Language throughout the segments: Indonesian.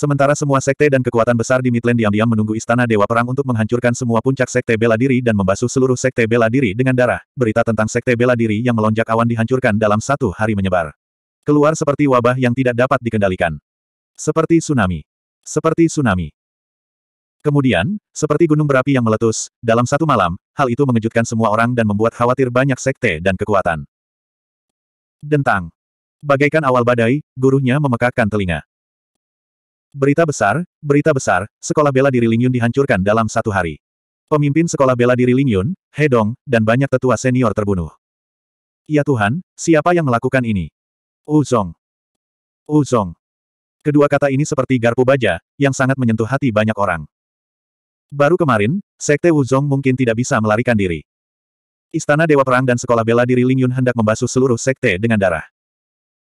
Sementara semua sekte dan kekuatan besar di Midland diam-diam menunggu Istana Dewa Perang untuk menghancurkan semua puncak sekte bela diri dan membasuh seluruh sekte bela diri dengan darah, berita tentang sekte bela diri yang melonjak awan dihancurkan dalam satu hari menyebar. Keluar seperti wabah yang tidak dapat dikendalikan. Seperti tsunami. Seperti tsunami. Kemudian, seperti gunung berapi yang meletus, dalam satu malam, hal itu mengejutkan semua orang dan membuat khawatir banyak sekte dan kekuatan. Dentang. Bagaikan awal badai, gurunya memekakkan telinga. Berita besar, berita besar, sekolah bela diri Lingyun dihancurkan dalam satu hari. Pemimpin sekolah bela diri Lingyun, Hedong, dan banyak tetua senior terbunuh. Ya Tuhan, siapa yang melakukan ini? Uzong. Uzong. Kedua kata ini seperti garpu baja, yang sangat menyentuh hati banyak orang. Baru kemarin, Sekte Uzong mungkin tidak bisa melarikan diri. Istana Dewa Perang dan Sekolah Bela Diri Lingyun hendak membasuh seluruh sekte dengan darah.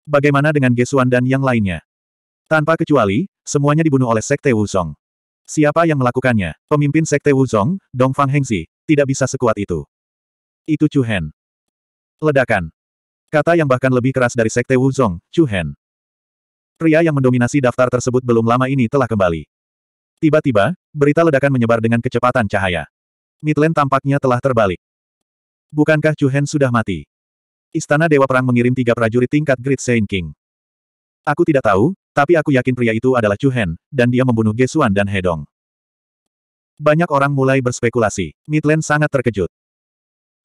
Bagaimana dengan Gesuan dan yang lainnya? Tanpa kecuali, Semuanya dibunuh oleh Sekte Wuzong. Siapa yang melakukannya? Pemimpin Sekte Wuzong, Dongfang Hengzi, tidak bisa sekuat itu. Itu Chu Hen. Ledakan. Kata yang bahkan lebih keras dari Sekte Wuzong, Chu Hen. Pria yang mendominasi daftar tersebut belum lama ini telah kembali. Tiba-tiba, berita ledakan menyebar dengan kecepatan cahaya. Midland tampaknya telah terbalik. Bukankah Chu Hen sudah mati? Istana Dewa Perang mengirim tiga prajurit tingkat Great Saint King. Aku tidak tahu, tapi aku yakin pria itu adalah Chu Hen, dan dia membunuh Gesuan dan Hedong. Banyak orang mulai berspekulasi. Midland sangat terkejut.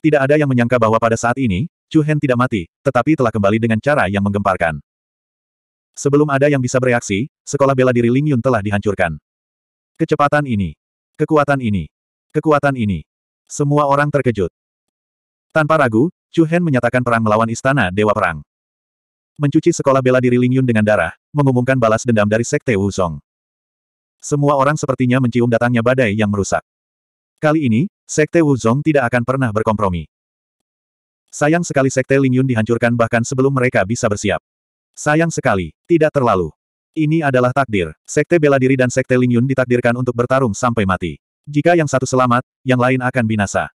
Tidak ada yang menyangka bahwa pada saat ini, Chu Hen tidak mati, tetapi telah kembali dengan cara yang menggemparkan. Sebelum ada yang bisa bereaksi, sekolah bela diri Ling Yun telah dihancurkan. Kecepatan ini. Kekuatan ini. Kekuatan ini. Semua orang terkejut. Tanpa ragu, Chu Hen menyatakan perang melawan istana Dewa Perang mencuci sekolah bela diri Lingyun dengan darah, mengumumkan balas dendam dari Sekte Wuzong. Semua orang sepertinya mencium datangnya badai yang merusak. Kali ini, Sekte Wuzong tidak akan pernah berkompromi. Sayang sekali Sekte Lingyun dihancurkan bahkan sebelum mereka bisa bersiap. Sayang sekali, tidak terlalu. Ini adalah takdir. Sekte bela diri dan Sekte Lingyun ditakdirkan untuk bertarung sampai mati. Jika yang satu selamat, yang lain akan binasa.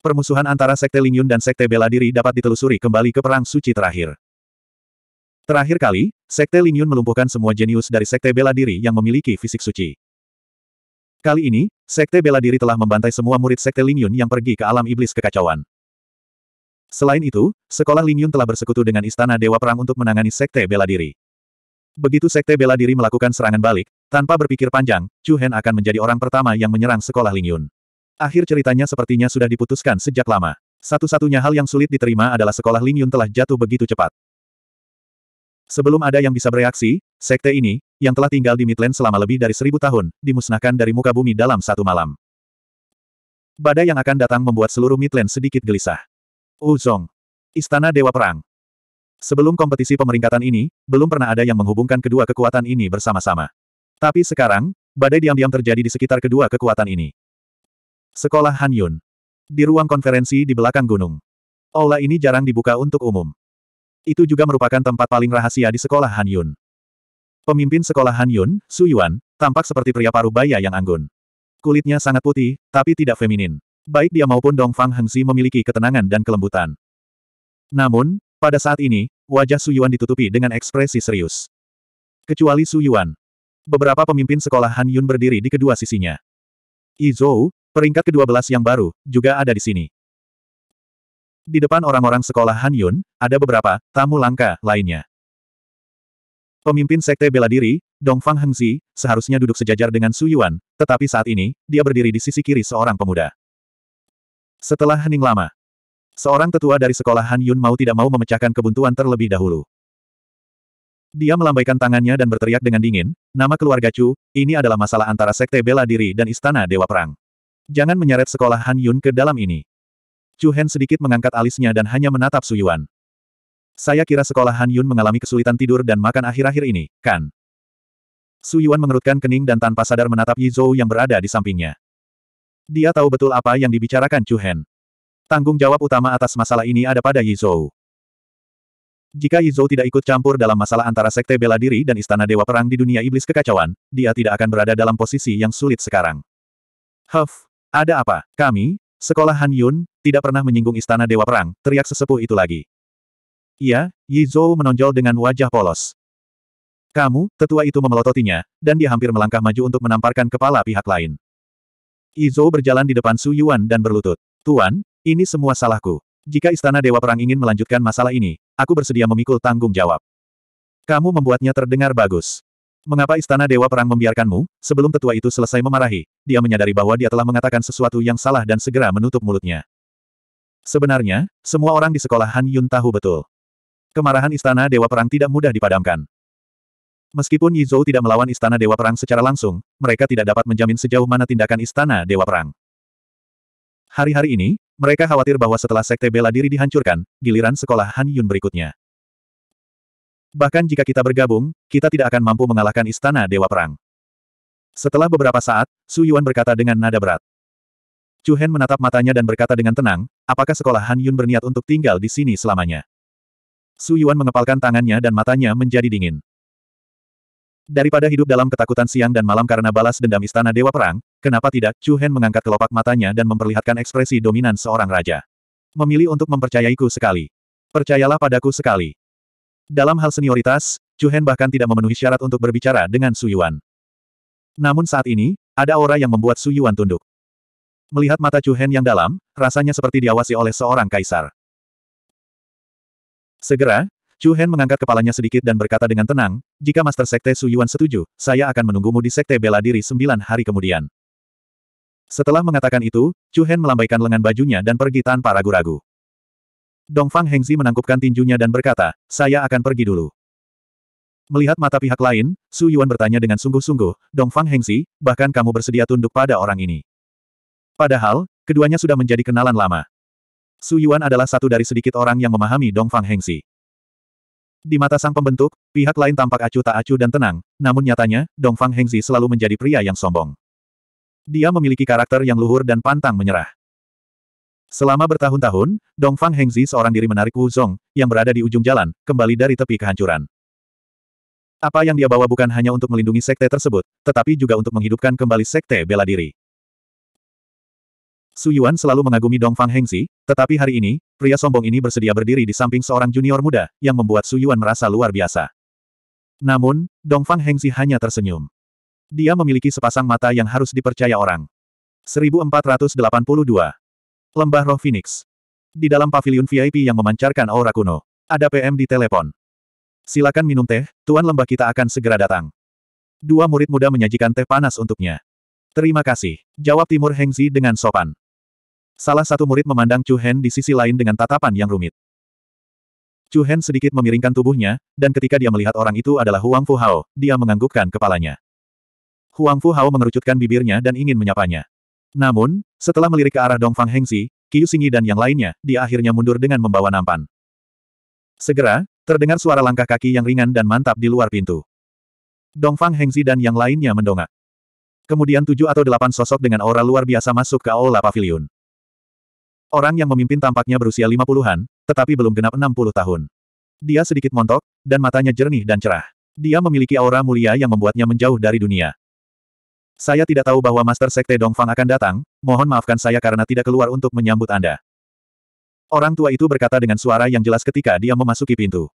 Permusuhan antara Sekte Lingyun dan Sekte Bela Diri dapat ditelusuri kembali ke Perang Suci terakhir. Terakhir kali, Sekte Lingyun melumpuhkan semua jenius dari Sekte Bela Diri yang memiliki fisik suci. Kali ini, Sekte Bela Diri telah membantai semua murid Sekte Lingyun yang pergi ke alam iblis kekacauan. Selain itu, Sekolah Lingyun telah bersekutu dengan Istana Dewa Perang untuk menangani Sekte Bela Diri. Begitu Sekte Bela Diri melakukan serangan balik, tanpa berpikir panjang, Chu Hen akan menjadi orang pertama yang menyerang Sekolah Lingyun. Akhir ceritanya sepertinya sudah diputuskan sejak lama. Satu-satunya hal yang sulit diterima adalah sekolah Ling Yun telah jatuh begitu cepat. Sebelum ada yang bisa bereaksi, sekte ini, yang telah tinggal di Midland selama lebih dari seribu tahun, dimusnahkan dari muka bumi dalam satu malam. Badai yang akan datang membuat seluruh Midland sedikit gelisah. Uzong. Istana Dewa Perang. Sebelum kompetisi pemeringkatan ini, belum pernah ada yang menghubungkan kedua kekuatan ini bersama-sama. Tapi sekarang, badai diam-diam terjadi di sekitar kedua kekuatan ini. Sekolah Han Yun. Di ruang konferensi di belakang gunung. Aula ini jarang dibuka untuk umum. Itu juga merupakan tempat paling rahasia di sekolah Han Yun. Pemimpin sekolah Han Yun, Su Yuan, tampak seperti pria paruh baya yang anggun. Kulitnya sangat putih, tapi tidak feminin. Baik dia maupun Dong Fang Hengsi memiliki ketenangan dan kelembutan. Namun, pada saat ini, wajah Su Yuan ditutupi dengan ekspresi serius. Kecuali Su Yuan. Beberapa pemimpin sekolah Han Yun berdiri di kedua sisinya. Izou, Peringkat ke-12 yang baru, juga ada di sini. Di depan orang-orang sekolah Han Yun, ada beberapa tamu langka lainnya. Pemimpin Sekte Bela Diri, Dong Fang Hengzi, seharusnya duduk sejajar dengan Su Yuan, tetapi saat ini, dia berdiri di sisi kiri seorang pemuda. Setelah hening lama, seorang tetua dari sekolah Han Yun mau tidak mau memecahkan kebuntuan terlebih dahulu. Dia melambaikan tangannya dan berteriak dengan dingin, nama keluarga Chu, ini adalah masalah antara Sekte Bela Diri dan Istana Dewa Perang. Jangan menyeret sekolah Han Yun ke dalam ini. Chu Hen sedikit mengangkat alisnya dan hanya menatap Su Yuan. Saya kira sekolah Han Yun mengalami kesulitan tidur dan makan akhir-akhir ini, kan? Su Yuan mengerutkan kening dan tanpa sadar menatap Yi Zhou yang berada di sampingnya. Dia tahu betul apa yang dibicarakan Chu Hen. Tanggung jawab utama atas masalah ini ada pada Yi Zhou. Jika Yi Zhou tidak ikut campur dalam masalah antara sekte bela diri dan istana dewa perang di dunia iblis kekacauan, dia tidak akan berada dalam posisi yang sulit sekarang. Huff, ada apa? Kami, sekolah Han Yun, tidak pernah menyinggung istana Dewa Perang, teriak sesepuh itu lagi. Iya, Yi Zhou menonjol dengan wajah polos. Kamu, tetua itu memelototinya, dan dia hampir melangkah maju untuk menamparkan kepala pihak lain. Yi Zhou berjalan di depan Su Yuan dan berlutut. Tuan, ini semua salahku. Jika istana Dewa Perang ingin melanjutkan masalah ini, aku bersedia memikul tanggung jawab. Kamu membuatnya terdengar bagus. Mengapa Istana Dewa Perang membiarkanmu? Sebelum tetua itu selesai memarahi, dia menyadari bahwa dia telah mengatakan sesuatu yang salah dan segera menutup mulutnya. Sebenarnya, semua orang di sekolah Han Yun tahu betul. Kemarahan Istana Dewa Perang tidak mudah dipadamkan. Meskipun Yizhou tidak melawan Istana Dewa Perang secara langsung, mereka tidak dapat menjamin sejauh mana tindakan Istana Dewa Perang. Hari-hari ini, mereka khawatir bahwa setelah Sekte Bela Diri dihancurkan, giliran sekolah Han Yun berikutnya. Bahkan jika kita bergabung, kita tidak akan mampu mengalahkan Istana Dewa Perang. Setelah beberapa saat, Su Yuan berkata dengan nada berat. Chu Hen menatap matanya dan berkata dengan tenang, apakah sekolah Han Yun berniat untuk tinggal di sini selamanya? Su Yuan mengepalkan tangannya dan matanya menjadi dingin. Daripada hidup dalam ketakutan siang dan malam karena balas dendam Istana Dewa Perang, kenapa tidak, Chu Hen mengangkat kelopak matanya dan memperlihatkan ekspresi dominan seorang raja. Memilih untuk mempercayaiku sekali. Percayalah padaku sekali. Dalam hal senioritas, Chu Hen bahkan tidak memenuhi syarat untuk berbicara dengan Su Yuan. Namun saat ini, ada aura yang membuat Su Yuan tunduk. Melihat mata Chu Hen yang dalam, rasanya seperti diawasi oleh seorang kaisar. Segera, Chu Hen mengangkat kepalanya sedikit dan berkata dengan tenang, jika Master Sekte Su Yuan setuju, saya akan menunggumu di Sekte Bela Diri sembilan hari kemudian. Setelah mengatakan itu, Chu Hen melambaikan lengan bajunya dan pergi tanpa ragu-ragu. Dongfang Hengzi menangkupkan tinjunya dan berkata, saya akan pergi dulu. Melihat mata pihak lain, Su Yuan bertanya dengan sungguh-sungguh, Dongfang Hengzi, bahkan kamu bersedia tunduk pada orang ini. Padahal, keduanya sudah menjadi kenalan lama. Su Yuan adalah satu dari sedikit orang yang memahami Dongfang Hengzi. Di mata sang pembentuk, pihak lain tampak acuh tak acuh dan tenang, namun nyatanya, Dongfang Hengzi selalu menjadi pria yang sombong. Dia memiliki karakter yang luhur dan pantang menyerah. Selama bertahun-tahun, Dongfang Hengzi seorang diri menarik Wu Zong, yang berada di ujung jalan, kembali dari tepi kehancuran. Apa yang dia bawa bukan hanya untuk melindungi sekte tersebut, tetapi juga untuk menghidupkan kembali sekte bela diri. Su Yuan selalu mengagumi Dongfang Hengzi, tetapi hari ini, pria sombong ini bersedia berdiri di samping seorang junior muda, yang membuat Su Yuan merasa luar biasa. Namun, Dongfang Hengzi hanya tersenyum. Dia memiliki sepasang mata yang harus dipercaya orang. 1482 Lembah Roh Phoenix. Di dalam pavilion VIP yang memancarkan aura kuno. Ada PM di telepon. Silakan minum teh, Tuan Lembah kita akan segera datang. Dua murid muda menyajikan teh panas untuknya. Terima kasih. Jawab Timur Hengzi dengan sopan. Salah satu murid memandang Chu Hen di sisi lain dengan tatapan yang rumit. Chu Hen sedikit memiringkan tubuhnya, dan ketika dia melihat orang itu adalah Huang Fu Hao, dia menganggukkan kepalanya. Huang Fu Hao mengerucutkan bibirnya dan ingin menyapanya. Namun, setelah melirik ke arah Dongfang Hengsi, Qiu Xingyi dan yang lainnya, dia akhirnya mundur dengan membawa nampan. Segera, terdengar suara langkah kaki yang ringan dan mantap di luar pintu. Dongfang Hengsi dan yang lainnya mendongak. Kemudian tujuh atau delapan sosok dengan aura luar biasa masuk ke aula pavilion. Orang yang memimpin tampaknya berusia lima puluhan, tetapi belum genap enam puluh tahun. Dia sedikit montok, dan matanya jernih dan cerah. Dia memiliki aura mulia yang membuatnya menjauh dari dunia. Saya tidak tahu bahwa Master Sekte Dongfang akan datang, mohon maafkan saya karena tidak keluar untuk menyambut Anda. Orang tua itu berkata dengan suara yang jelas ketika dia memasuki pintu.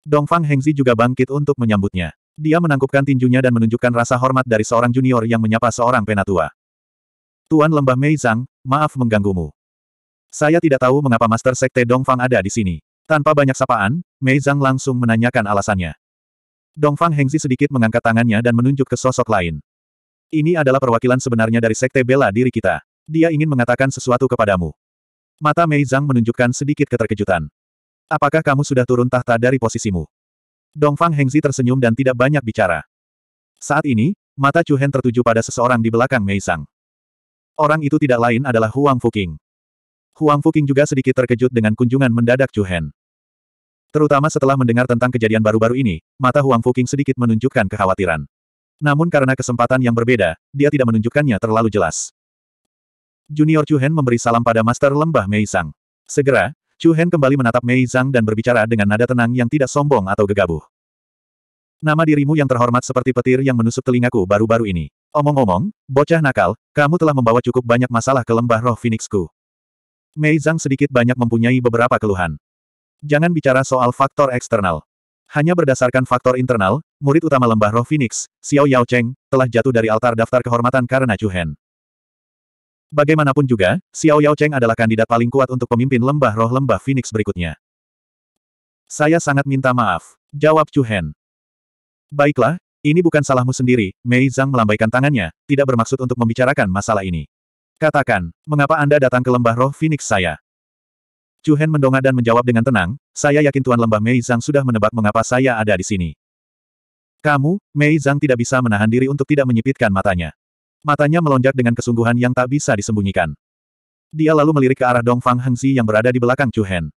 Dongfang Hengzi juga bangkit untuk menyambutnya. Dia menangkupkan tinjunya dan menunjukkan rasa hormat dari seorang junior yang menyapa seorang penatua. Tuan Lembah Mei Zhang, maaf mengganggumu. Saya tidak tahu mengapa Master Sekte Dongfang ada di sini. Tanpa banyak sapaan, Mei Zhang langsung menanyakan alasannya. Dongfang Hengzi sedikit mengangkat tangannya dan menunjuk ke sosok lain. Ini adalah perwakilan sebenarnya dari sekte bela diri kita. Dia ingin mengatakan sesuatu kepadamu. Mata Mei Zhang menunjukkan sedikit keterkejutan. Apakah kamu sudah turun tahta dari posisimu? Dongfang Hengzi tersenyum dan tidak banyak bicara. Saat ini, mata Chu Hen tertuju pada seseorang di belakang Mei Zhang. Orang itu tidak lain adalah Huang Fuqing. Huang Fuqing juga sedikit terkejut dengan kunjungan mendadak Chu Hen. Terutama setelah mendengar tentang kejadian baru-baru ini, mata Huang Fuqing sedikit menunjukkan kekhawatiran. Namun karena kesempatan yang berbeda, dia tidak menunjukkannya terlalu jelas. Junior Chu Hen memberi salam pada Master Lembah Mei Zhang. Segera, Chu Hen kembali menatap Mei Zhang dan berbicara dengan nada tenang yang tidak sombong atau gegabah. Nama dirimu yang terhormat seperti petir yang menusuk telingaku baru-baru ini. Omong-omong, bocah nakal, kamu telah membawa cukup banyak masalah ke lembah roh Phoenixku. Mei Zhang sedikit banyak mempunyai beberapa keluhan. Jangan bicara soal faktor eksternal. Hanya berdasarkan faktor internal, murid utama lembah roh Phoenix, Xiao Yao Cheng, telah jatuh dari altar daftar kehormatan karena Chu Hen. Bagaimanapun juga, Xiao Yao Cheng adalah kandidat paling kuat untuk pemimpin lembah roh lembah Phoenix berikutnya. Saya sangat minta maaf, jawab Chu Hen. Baiklah, ini bukan salahmu sendiri, Mei Zhang melambaikan tangannya, tidak bermaksud untuk membicarakan masalah ini. Katakan, mengapa Anda datang ke lembah roh Phoenix saya? Chu Hen mendongak dan menjawab dengan tenang, saya yakin Tuan Lembah Mei Zhang sudah menebak mengapa saya ada di sini. Kamu, Mei Zhang tidak bisa menahan diri untuk tidak menyipitkan matanya. Matanya melonjak dengan kesungguhan yang tak bisa disembunyikan. Dia lalu melirik ke arah Dong Fang Hengzi yang berada di belakang Chu Hen.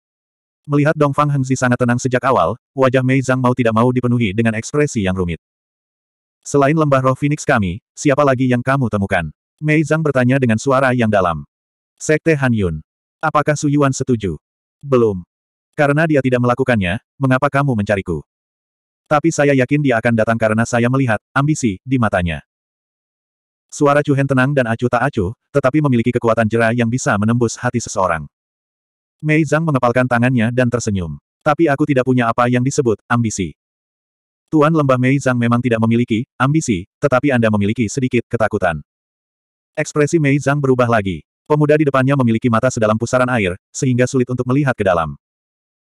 Melihat Dong Fang Hengzi sangat tenang sejak awal, wajah Mei Zhang mau tidak mau dipenuhi dengan ekspresi yang rumit. Selain lembah roh Phoenix kami, siapa lagi yang kamu temukan? Mei Zhang bertanya dengan suara yang dalam. Sekte Han Yun. Apakah Su Yuan setuju? Belum. Karena dia tidak melakukannya, mengapa kamu mencariku? Tapi saya yakin dia akan datang karena saya melihat ambisi di matanya. Suara Cuhen tenang dan acuh tak acuh, tetapi memiliki kekuatan jera yang bisa menembus hati seseorang. Mei Zhang mengepalkan tangannya dan tersenyum. Tapi aku tidak punya apa yang disebut ambisi. Tuan Lembah Mei Zhang memang tidak memiliki ambisi, tetapi Anda memiliki sedikit ketakutan. Ekspresi Mei Zhang berubah lagi. Pemuda di depannya memiliki mata sedalam pusaran air, sehingga sulit untuk melihat ke dalam.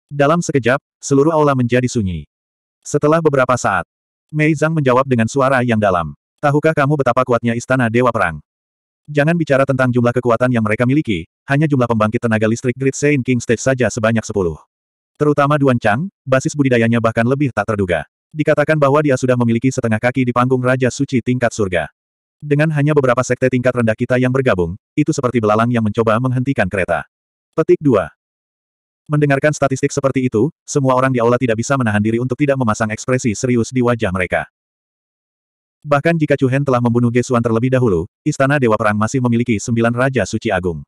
Dalam sekejap, seluruh aula menjadi sunyi. Setelah beberapa saat, Mei Zhang menjawab dengan suara yang dalam. Tahukah kamu betapa kuatnya istana Dewa Perang? Jangan bicara tentang jumlah kekuatan yang mereka miliki, hanya jumlah pembangkit tenaga listrik Great Saint King Stage saja sebanyak 10. Terutama Duan Chang, basis budidayanya bahkan lebih tak terduga. Dikatakan bahwa dia sudah memiliki setengah kaki di panggung Raja Suci tingkat surga. Dengan hanya beberapa sekte tingkat rendah kita yang bergabung, itu seperti belalang yang mencoba menghentikan kereta. Petik 2. Mendengarkan statistik seperti itu, semua orang di aula tidak bisa menahan diri untuk tidak memasang ekspresi serius di wajah mereka. Bahkan jika Chu Hen telah membunuh Gesuan terlebih dahulu, Istana Dewa Perang masih memiliki sembilan Raja Suci Agung.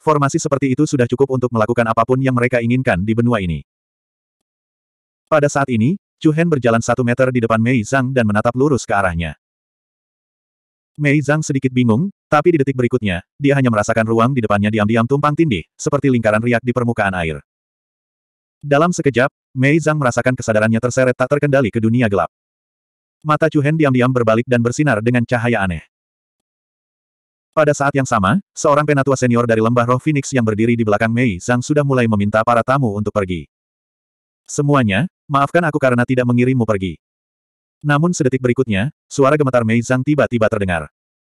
Formasi seperti itu sudah cukup untuk melakukan apapun yang mereka inginkan di benua ini. Pada saat ini, Chu Hen berjalan satu meter di depan Mei Zhang dan menatap lurus ke arahnya. Mei Zhang sedikit bingung, tapi di detik berikutnya, dia hanya merasakan ruang di depannya diam-diam tumpang tindih, seperti lingkaran riak di permukaan air. Dalam sekejap, Mei Zhang merasakan kesadarannya terseret tak terkendali ke dunia gelap. Mata Chuhen diam-diam berbalik dan bersinar dengan cahaya aneh. Pada saat yang sama, seorang penatua senior dari lembah roh Phoenix yang berdiri di belakang Mei Zhang sudah mulai meminta para tamu untuk pergi. Semuanya, maafkan aku karena tidak mengirimmu pergi. Namun sedetik berikutnya, suara gemetar Mei Zhang tiba-tiba terdengar.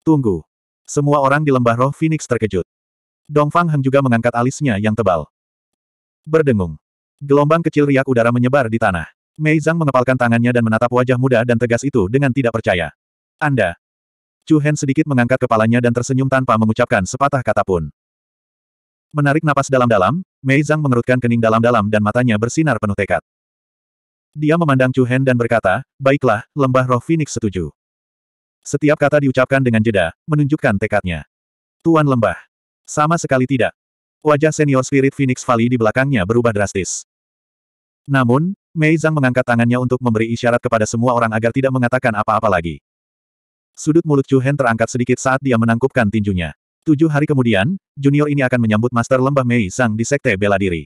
Tunggu. Semua orang di lembah roh Phoenix terkejut. Dong Fang Heng juga mengangkat alisnya yang tebal. Berdengung. Gelombang kecil riak udara menyebar di tanah. Mei Zhang mengepalkan tangannya dan menatap wajah muda dan tegas itu dengan tidak percaya. Anda. Chu Hen sedikit mengangkat kepalanya dan tersenyum tanpa mengucapkan sepatah kata pun. Menarik napas dalam-dalam, Mei Zhang mengerutkan kening dalam-dalam dan matanya bersinar penuh tekad. Dia memandang Chu Hen dan berkata, baiklah, lembah roh Phoenix setuju. Setiap kata diucapkan dengan jeda, menunjukkan tekadnya. Tuan lembah. Sama sekali tidak. Wajah senior spirit Phoenix Valley di belakangnya berubah drastis. Namun, Mei Zhang mengangkat tangannya untuk memberi isyarat kepada semua orang agar tidak mengatakan apa-apa lagi. Sudut mulut Chu Hen terangkat sedikit saat dia menangkupkan tinjunya. Tujuh hari kemudian, junior ini akan menyambut master lembah Mei Zhang di Sekte Bela Diri.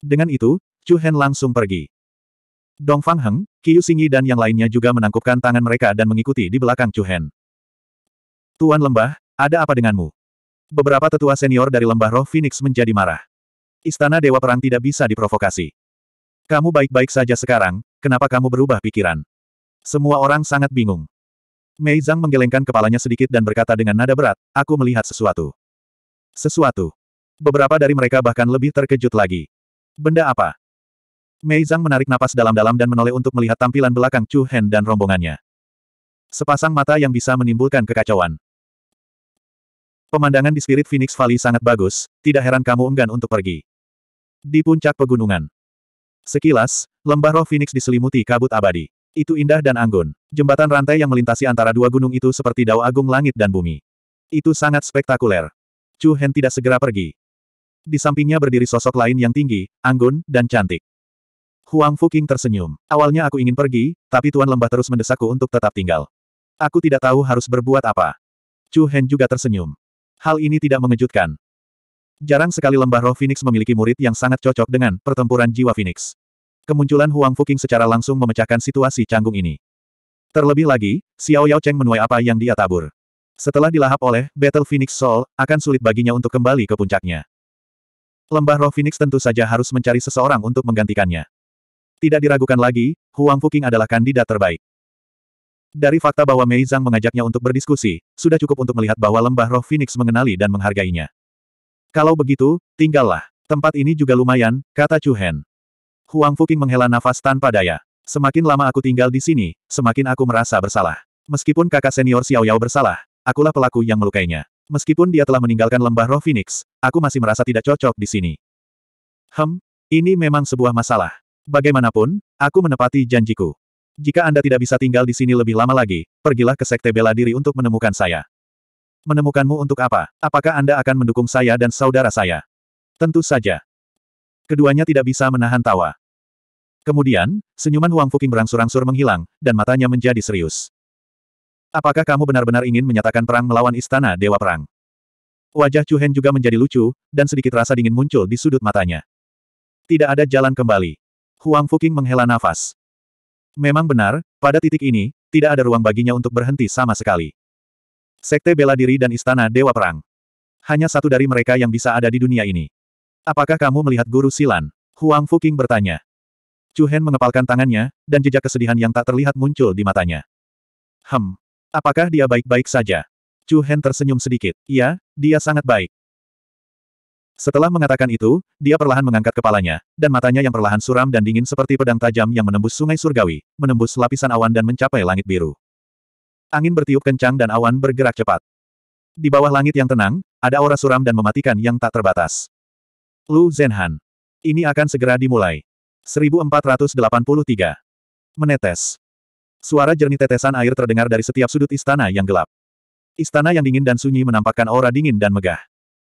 Dengan itu, Chu Hen langsung pergi. Dong Fang Heng, Qiu Xingyi dan yang lainnya juga menangkupkan tangan mereka dan mengikuti di belakang Chu Hen. Tuan Lembah, ada apa denganmu? Beberapa tetua senior dari Lembah Roh Phoenix menjadi marah. Istana Dewa Perang tidak bisa diprovokasi. Kamu baik-baik saja sekarang, kenapa kamu berubah pikiran? Semua orang sangat bingung. Mei Zhang menggelengkan kepalanya sedikit dan berkata dengan nada berat, aku melihat sesuatu. Sesuatu. Beberapa dari mereka bahkan lebih terkejut lagi. Benda apa? Mei Zhang menarik napas dalam-dalam dan menoleh untuk melihat tampilan belakang Chu Hen dan rombongannya. Sepasang mata yang bisa menimbulkan kekacauan. Pemandangan di Spirit Phoenix Valley sangat bagus, tidak heran kamu enggan untuk pergi. Di puncak pegunungan. Sekilas, lembah roh Phoenix diselimuti kabut abadi. Itu indah dan anggun. Jembatan rantai yang melintasi antara dua gunung itu seperti dao agung langit dan bumi. Itu sangat spektakuler. Chu Hen tidak segera pergi. Di sampingnya berdiri sosok lain yang tinggi, anggun, dan cantik. Huang Fuqing tersenyum. Awalnya aku ingin pergi, tapi Tuan Lembah terus mendesakku untuk tetap tinggal. Aku tidak tahu harus berbuat apa. Chu Hen juga tersenyum. Hal ini tidak mengejutkan. Jarang sekali lembah roh Phoenix memiliki murid yang sangat cocok dengan pertempuran jiwa Phoenix. Kemunculan Huang Fuqing secara langsung memecahkan situasi canggung ini. Terlebih lagi, Xiao Yao Cheng menuai apa yang dia tabur. Setelah dilahap oleh Battle Phoenix Soul, akan sulit baginya untuk kembali ke puncaknya. Lembah roh Phoenix tentu saja harus mencari seseorang untuk menggantikannya. Tidak diragukan lagi, Huang Fuqing adalah kandidat terbaik. Dari fakta bahwa Mei Zhang mengajaknya untuk berdiskusi, sudah cukup untuk melihat bahwa lembah roh Phoenix mengenali dan menghargainya. Kalau begitu, tinggallah. Tempat ini juga lumayan, kata Chu Hen. Huang Fuqing menghela nafas tanpa daya. Semakin lama aku tinggal di sini, semakin aku merasa bersalah. Meskipun kakak senior Xiao Yao bersalah, akulah pelaku yang melukainya. Meskipun dia telah meninggalkan lembah roh Phoenix, aku masih merasa tidak cocok di sini. Hem, ini memang sebuah masalah. Bagaimanapun, aku menepati janjiku. Jika Anda tidak bisa tinggal di sini lebih lama lagi, pergilah ke Sekte Bela Diri untuk menemukan saya. Menemukanmu untuk apa? Apakah Anda akan mendukung saya dan saudara saya? Tentu saja. Keduanya tidak bisa menahan tawa. Kemudian, senyuman Huang Fuqing berangsur-angsur menghilang, dan matanya menjadi serius. Apakah kamu benar-benar ingin menyatakan perang melawan istana Dewa Perang? Wajah Chu Hen juga menjadi lucu, dan sedikit rasa dingin muncul di sudut matanya. Tidak ada jalan kembali. Huang Fuqing menghela nafas. Memang benar, pada titik ini, tidak ada ruang baginya untuk berhenti sama sekali. Sekte bela diri dan istana Dewa Perang. Hanya satu dari mereka yang bisa ada di dunia ini. Apakah kamu melihat guru Silan? Huang Fuqing bertanya. Chu Hen mengepalkan tangannya, dan jejak kesedihan yang tak terlihat muncul di matanya. Hem. Apakah dia baik-baik saja? Chu Hen tersenyum sedikit. Iya, dia sangat baik. Setelah mengatakan itu, dia perlahan mengangkat kepalanya, dan matanya yang perlahan suram dan dingin seperti pedang tajam yang menembus sungai surgawi, menembus lapisan awan dan mencapai langit biru. Angin bertiup kencang dan awan bergerak cepat. Di bawah langit yang tenang, ada aura suram dan mematikan yang tak terbatas. Lu Zenhan. Ini akan segera dimulai. 1483. Menetes. Suara jernih tetesan air terdengar dari setiap sudut istana yang gelap. Istana yang dingin dan sunyi menampakkan aura dingin dan megah.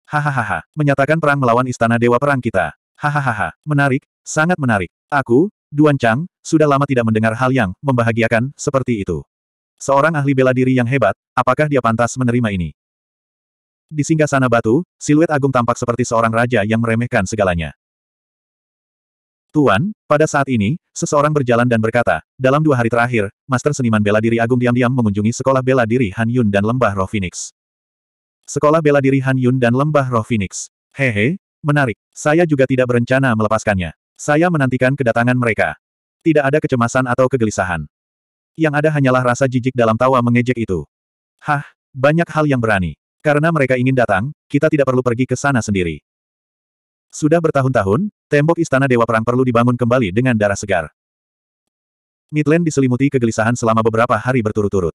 Hahaha, menyatakan perang melawan istana dewa perang kita. Hahaha, menarik, sangat menarik. Aku, Duan Chang, sudah lama tidak mendengar hal yang membahagiakan seperti itu. Seorang ahli bela diri yang hebat, apakah dia pantas menerima ini? Di singgah sana batu, siluet agung tampak seperti seorang raja yang meremehkan segalanya. Tuan, pada saat ini, seseorang berjalan dan berkata, dalam dua hari terakhir, Master Seniman Bela Diri Agung diam-diam mengunjungi sekolah bela diri Han Yun dan Lembah Roh Phoenix. Sekolah bela diri Han Yun dan Lembah Roh Phoenix. Hehe, menarik. Saya juga tidak berencana melepaskannya. Saya menantikan kedatangan mereka. Tidak ada kecemasan atau kegelisahan. Yang ada hanyalah rasa jijik dalam tawa mengejek itu. Hah, banyak hal yang berani. Karena mereka ingin datang, kita tidak perlu pergi ke sana sendiri. Sudah bertahun-tahun, tembok Istana Dewa Perang perlu dibangun kembali dengan darah segar. Midland diselimuti kegelisahan selama beberapa hari berturut-turut.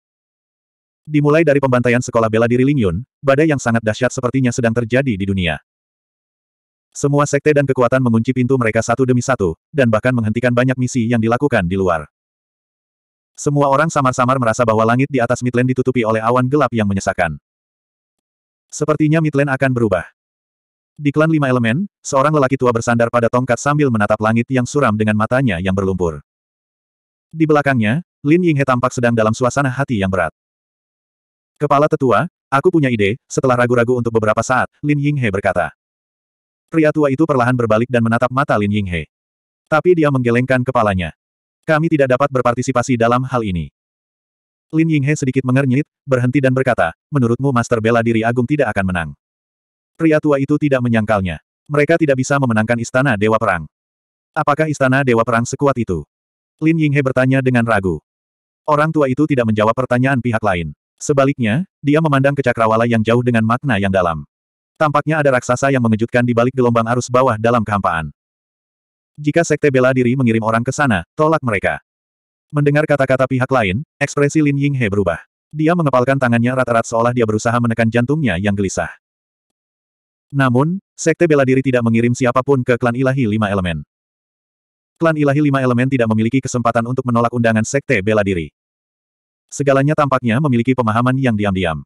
Dimulai dari pembantaian sekolah bela diri Lingyun, badai yang sangat dahsyat sepertinya sedang terjadi di dunia. Semua sekte dan kekuatan mengunci pintu mereka satu demi satu, dan bahkan menghentikan banyak misi yang dilakukan di luar. Semua orang samar-samar merasa bahwa langit di atas Midland ditutupi oleh awan gelap yang menyesakan. Sepertinya Midland akan berubah. Di klan lima elemen, seorang lelaki tua bersandar pada tongkat sambil menatap langit yang suram dengan matanya yang berlumpur. Di belakangnya, Lin Yinghe tampak sedang dalam suasana hati yang berat. Kepala tetua, aku punya ide, setelah ragu-ragu untuk beberapa saat, Lin Yinghe berkata. Pria tua itu perlahan berbalik dan menatap mata Lin Yinghe. Tapi dia menggelengkan kepalanya. Kami tidak dapat berpartisipasi dalam hal ini. Lin Yinghe sedikit mengernyit, berhenti dan berkata, menurutmu Master Bela Diri Agung tidak akan menang. Pria tua itu tidak menyangkalnya. Mereka tidak bisa memenangkan Istana Dewa Perang. Apakah Istana Dewa Perang sekuat itu? Lin Yinghe bertanya dengan ragu. Orang tua itu tidak menjawab pertanyaan pihak lain. Sebaliknya, dia memandang ke cakrawala yang jauh dengan makna yang dalam. Tampaknya ada raksasa yang mengejutkan di balik gelombang arus bawah dalam kehampaan. Jika sekte bela diri mengirim orang ke sana, tolak mereka. Mendengar kata-kata pihak lain, ekspresi Lin He berubah. Dia mengepalkan tangannya rata rat seolah dia berusaha menekan jantungnya yang gelisah. Namun, sekte bela diri tidak mengirim siapapun ke klan ilahi lima elemen. Klan ilahi lima elemen tidak memiliki kesempatan untuk menolak undangan sekte bela diri. Segalanya tampaknya memiliki pemahaman yang diam-diam.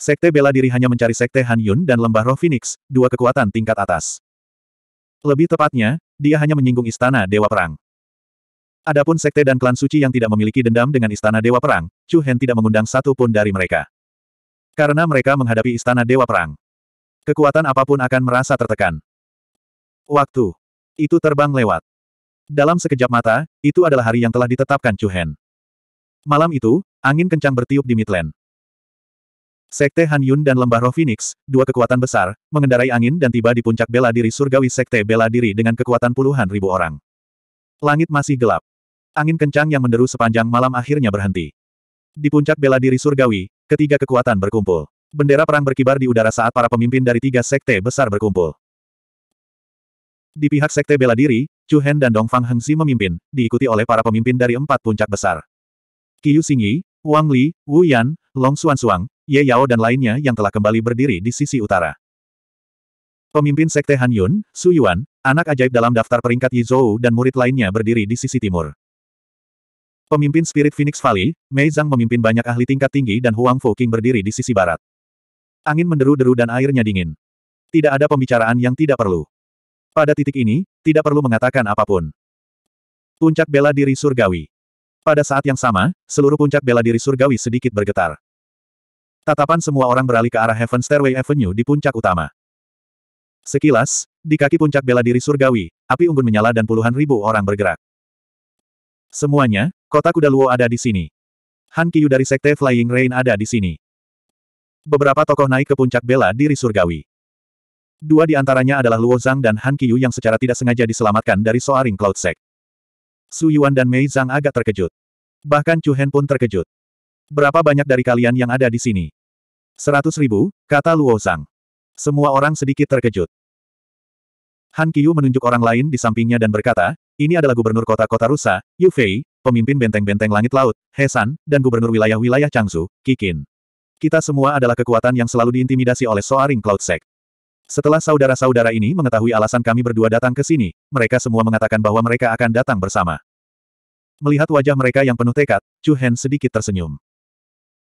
Sekte bela diri hanya mencari sekte Han Yun dan lembah roh Phoenix, dua kekuatan tingkat atas. Lebih tepatnya, dia hanya menyinggung istana Dewa Perang. Adapun sekte dan klan suci yang tidak memiliki dendam dengan istana Dewa Perang, Chu Hen tidak mengundang satu pun dari mereka. Karena mereka menghadapi istana Dewa Perang. Kekuatan apapun akan merasa tertekan. Waktu. Itu terbang lewat. Dalam sekejap mata, itu adalah hari yang telah ditetapkan Chu Hen. Malam itu, angin kencang bertiup di Midland. Sekte Han Yun dan Lembah Roh Phoenix, dua kekuatan besar, mengendarai angin dan tiba di puncak bela diri surgawi Sekte bela diri dengan kekuatan puluhan ribu orang. Langit masih gelap. Angin kencang yang menderu sepanjang malam akhirnya berhenti. Di puncak bela diri surgawi, ketiga kekuatan berkumpul. Bendera perang berkibar di udara saat para pemimpin dari tiga sekte besar berkumpul. Di pihak sekte bela diri, Chu Hen dan Dong Fang Hengzi memimpin, diikuti oleh para pemimpin dari empat puncak besar. Qiu Xingyi, Wang Li, Wu Yan, Long Suang, Ye Yao dan lainnya yang telah kembali berdiri di sisi utara. Pemimpin Sekte Han Yun, Su Yuan, anak ajaib dalam daftar peringkat Yizhou dan murid lainnya berdiri di sisi timur. Pemimpin Spirit Phoenix Valley, Mei Zhang memimpin banyak ahli tingkat tinggi dan Huang Fu King berdiri di sisi barat. Angin menderu-deru dan airnya dingin. Tidak ada pembicaraan yang tidak perlu. Pada titik ini, tidak perlu mengatakan apapun. Puncak bela diri surgawi. Pada saat yang sama, seluruh puncak bela diri surgawi sedikit bergetar. Tatapan semua orang beralih ke arah Heaven Stairway Avenue di puncak utama. Sekilas, di kaki puncak bela diri surgawi, api unggun menyala dan puluhan ribu orang bergerak. Semuanya, kota kuda Luo ada di sini. Han Kiyu dari Sekte Flying Rain ada di sini. Beberapa tokoh naik ke puncak bela diri surgawi. Dua di antaranya adalah Luo Zhang dan Han Kiyu yang secara tidak sengaja diselamatkan dari Soaring Cloud Sect. Su Yuan dan Mei Zhang agak terkejut. Bahkan Chu Hen pun terkejut. Berapa banyak dari kalian yang ada di sini? Seratus ribu, kata Luo Zhang. Semua orang sedikit terkejut. Han Qiu menunjuk orang lain di sampingnya dan berkata, ini adalah gubernur kota-kota rusa, Yu Fei, pemimpin benteng-benteng langit laut, Hesan, dan gubernur wilayah-wilayah Changsu, Kikin. Kita semua adalah kekuatan yang selalu diintimidasi oleh Soaring Cloud Sect. Setelah saudara-saudara ini mengetahui alasan kami berdua datang ke sini, mereka semua mengatakan bahwa mereka akan datang bersama. Melihat wajah mereka yang penuh tekad, Chu Hen sedikit tersenyum.